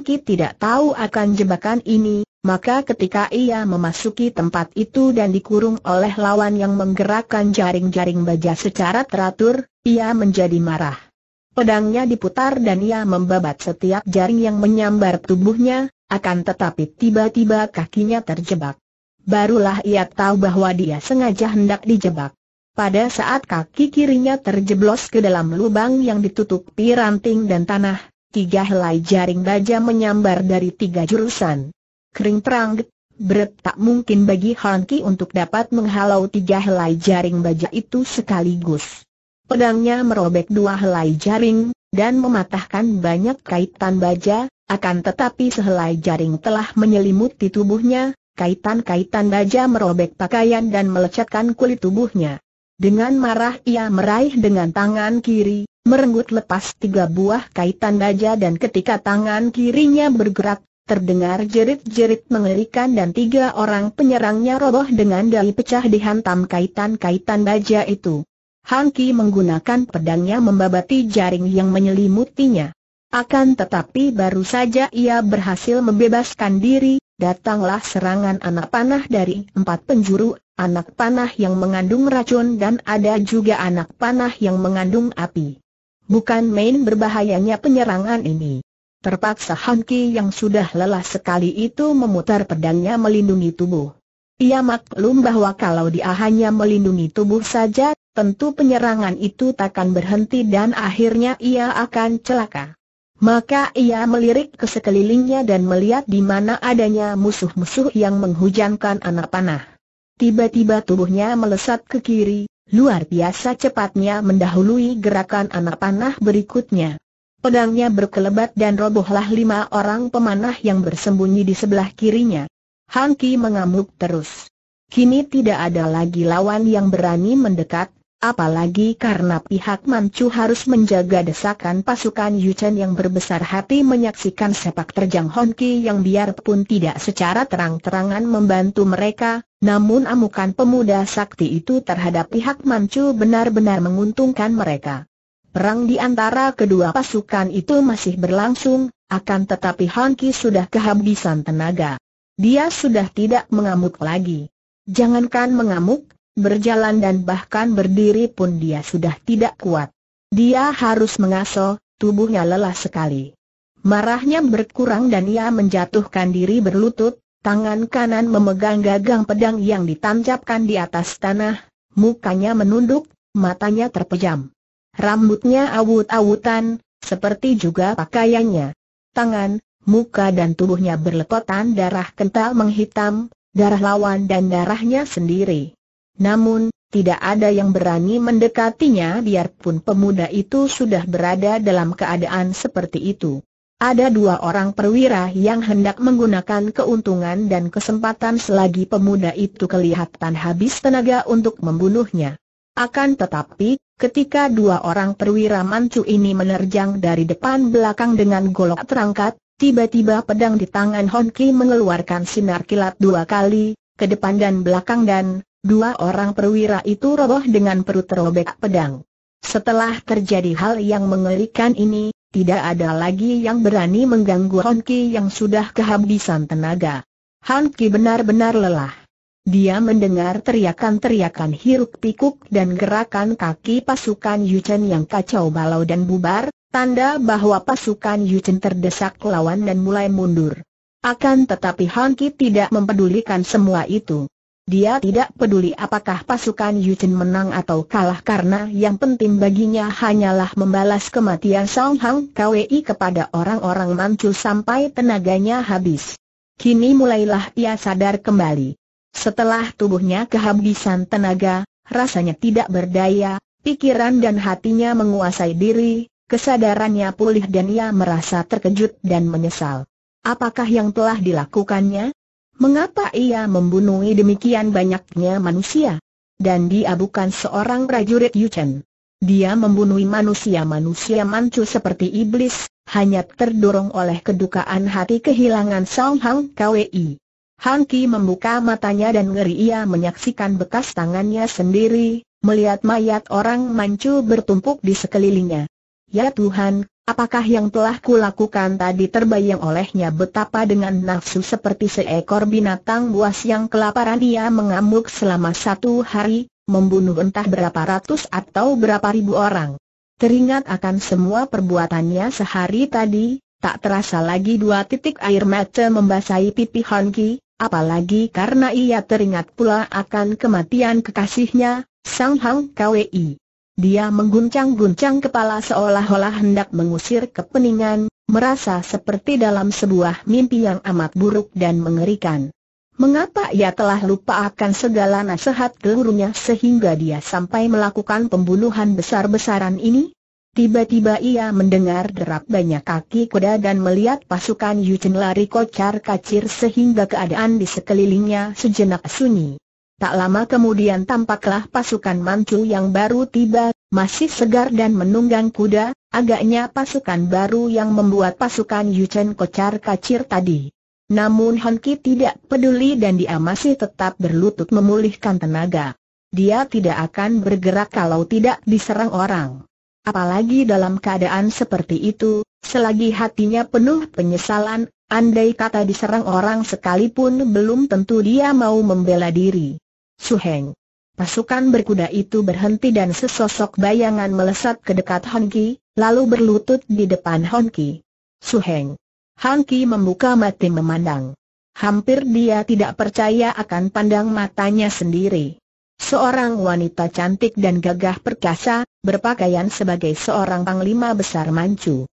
Ki tidak tahu akan jebakan ini, maka ketika ia memasuki tempat itu dan dikurung oleh lawan yang menggerakkan jaring-jaring baja secara teratur, ia menjadi marah. Pedangnya diputar dan ia membabat setiap jaring yang menyambar tubuhnya, akan tetapi tiba-tiba kakinya terjebak. Barulah ia tahu bahwa dia sengaja hendak dijebak. Pada saat kaki kirinya terjeblos ke dalam lubang yang ditutupi ranting dan tanah, tiga helai jaring baja menyambar dari tiga jurusan. Kering terang, berat tak mungkin bagi Hanki untuk dapat menghalau tiga helai jaring baja itu sekaligus. Pedangnya merobek dua helai jaring, dan mematahkan banyak kaitan baja, akan tetapi sehelai jaring telah menyelimuti tubuhnya, kaitan-kaitan baja merobek pakaian dan melecatkan kulit tubuhnya. Dengan marah ia meraih dengan tangan kiri, merenggut lepas tiga buah kaitan baja dan ketika tangan kirinya bergerak, terdengar jerit-jerit mengerikan dan tiga orang penyerangnya roboh dengan dali pecah dihantam kaitan-kaitan baja itu. Hanki menggunakan pedangnya membabati jaring yang menyelimutinya. Akan tetapi baru saja ia berhasil membebaskan diri, datanglah serangan anak panah dari empat penjuru, anak panah yang mengandung racun dan ada juga anak panah yang mengandung api. Bukan main berbahayanya penyerangan ini. Terpaksa Hanki yang sudah lelah sekali itu memutar pedangnya melindungi tubuh. Ia maklum bahwa kalau dia hanya melindungi tubuh saja, tentu penyerangan itu takkan berhenti dan akhirnya ia akan celaka. Maka ia melirik ke sekelilingnya dan melihat di mana adanya musuh-musuh yang menghujankan anak panah. Tiba-tiba tubuhnya melesat ke kiri, luar biasa cepatnya mendahului gerakan anak panah berikutnya. Pedangnya berkelebat dan robohlah lima orang pemanah yang bersembunyi di sebelah kirinya. Han mengamuk terus. Kini tidak ada lagi lawan yang berani mendekat, Apalagi karena pihak Manchu harus menjaga desakan pasukan Yuchen yang berbesar hati menyaksikan sepak terjang Honki yang biarpun tidak secara terang-terangan membantu mereka, namun amukan pemuda sakti itu terhadap pihak Manchu benar-benar menguntungkan mereka. Perang di antara kedua pasukan itu masih berlangsung, akan tetapi Honki sudah kehabisan tenaga. Dia sudah tidak mengamuk lagi. Jangankan mengamuk, berjalan dan bahkan berdiri pun dia sudah tidak kuat. Dia harus mengaso, tubuhnya lelah sekali. Marahnya berkurang dan ia menjatuhkan diri berlutut, tangan kanan memegang gagang pedang yang ditancapkan di atas tanah, mukanya menunduk, matanya terpejam. Rambutnya awut-awutan, seperti juga pakaiannya. Tangan, muka dan tubuhnya berlepotan darah kental menghitam, darah lawan dan darahnya sendiri. Namun, tidak ada yang berani mendekatinya biarpun pemuda itu sudah berada dalam keadaan seperti itu. Ada dua orang perwira yang hendak menggunakan keuntungan dan kesempatan selagi pemuda itu kelihatan habis tenaga untuk membunuhnya. Akan tetapi, ketika dua orang perwira mancu ini menerjang dari depan belakang dengan golok terangkat, tiba-tiba pedang di tangan Honki mengeluarkan sinar kilat dua kali, ke depan dan belakang dan, Dua orang perwira itu roboh dengan perut terobek pedang. Setelah terjadi hal yang mengerikan ini, tidak ada lagi yang berani mengganggu Han Ki yang sudah kehabisan tenaga. Han Ki benar-benar lelah. Dia mendengar teriakan-teriakan hiruk pikuk dan gerakan kaki pasukan Yuchen yang kacau balau dan bubar, tanda bahwa pasukan Yuchen terdesak lawan dan mulai mundur. Akan tetapi Han Ki tidak mempedulikan semua itu. Dia tidak peduli apakah pasukan Yuchen menang atau kalah karena yang penting baginya hanyalah membalas kematian Song Hang Kwei kepada orang-orang Manchu sampai tenaganya habis. Kini mulailah ia sadar kembali. Setelah tubuhnya kehabisan tenaga, rasanya tidak berdaya, pikiran dan hatinya menguasai diri, kesadarannya pulih dan ia merasa terkejut dan menyesal. Apakah yang telah dilakukannya? Mengapa ia membunuh demikian banyaknya manusia? Dan dia bukan seorang prajurit Yuchen. Dia membunuh manusia-manusia mancu seperti iblis, hanya terdorong oleh kedukaan hati kehilangan Song Hang Kwi. Han Ki membuka matanya dan ngeri ia menyaksikan bekas tangannya sendiri, melihat mayat orang mancu bertumpuk di sekelilingnya. Ya Tuhan, apakah yang telah kulakukan tadi terbayang olehnya betapa dengan nafsu seperti seekor binatang buas yang kelaparan ia mengamuk selama satu hari, membunuh entah berapa ratus atau berapa ribu orang. Teringat akan semua perbuatannya sehari tadi, tak terasa lagi dua titik air mata membasahi pipi Honki, apalagi karena ia teringat pula akan kematian kekasihnya, Sang Hang Kwei. Dia mengguncang-guncang kepala seolah-olah hendak mengusir kepeningan, merasa seperti dalam sebuah mimpi yang amat buruk dan mengerikan. Mengapa ia telah lupa akan segala nasihat gurunya sehingga dia sampai melakukan pembunuhan besar-besaran ini? Tiba-tiba ia mendengar derap banyak kaki kuda dan melihat pasukan Yuchen lari kocar kacir sehingga keadaan di sekelilingnya sejenak sunyi. Tak lama kemudian tampaklah pasukan Manchu yang baru tiba, masih segar dan menunggang kuda, agaknya pasukan baru yang membuat pasukan Yuchen kocar kacir tadi. Namun Hanki tidak peduli dan dia masih tetap berlutut memulihkan tenaga. Dia tidak akan bergerak kalau tidak diserang orang. Apalagi dalam keadaan seperti itu, selagi hatinya penuh penyesalan, andai kata diserang orang sekalipun belum tentu dia mau membela diri. Suheng. Pasukan berkuda itu berhenti dan sesosok bayangan melesat ke dekat Honki, lalu berlutut di depan Honki. Suheng. Honki membuka mata memandang. Hampir dia tidak percaya akan pandang matanya sendiri. Seorang wanita cantik dan gagah perkasa, berpakaian sebagai seorang panglima besar Manchu.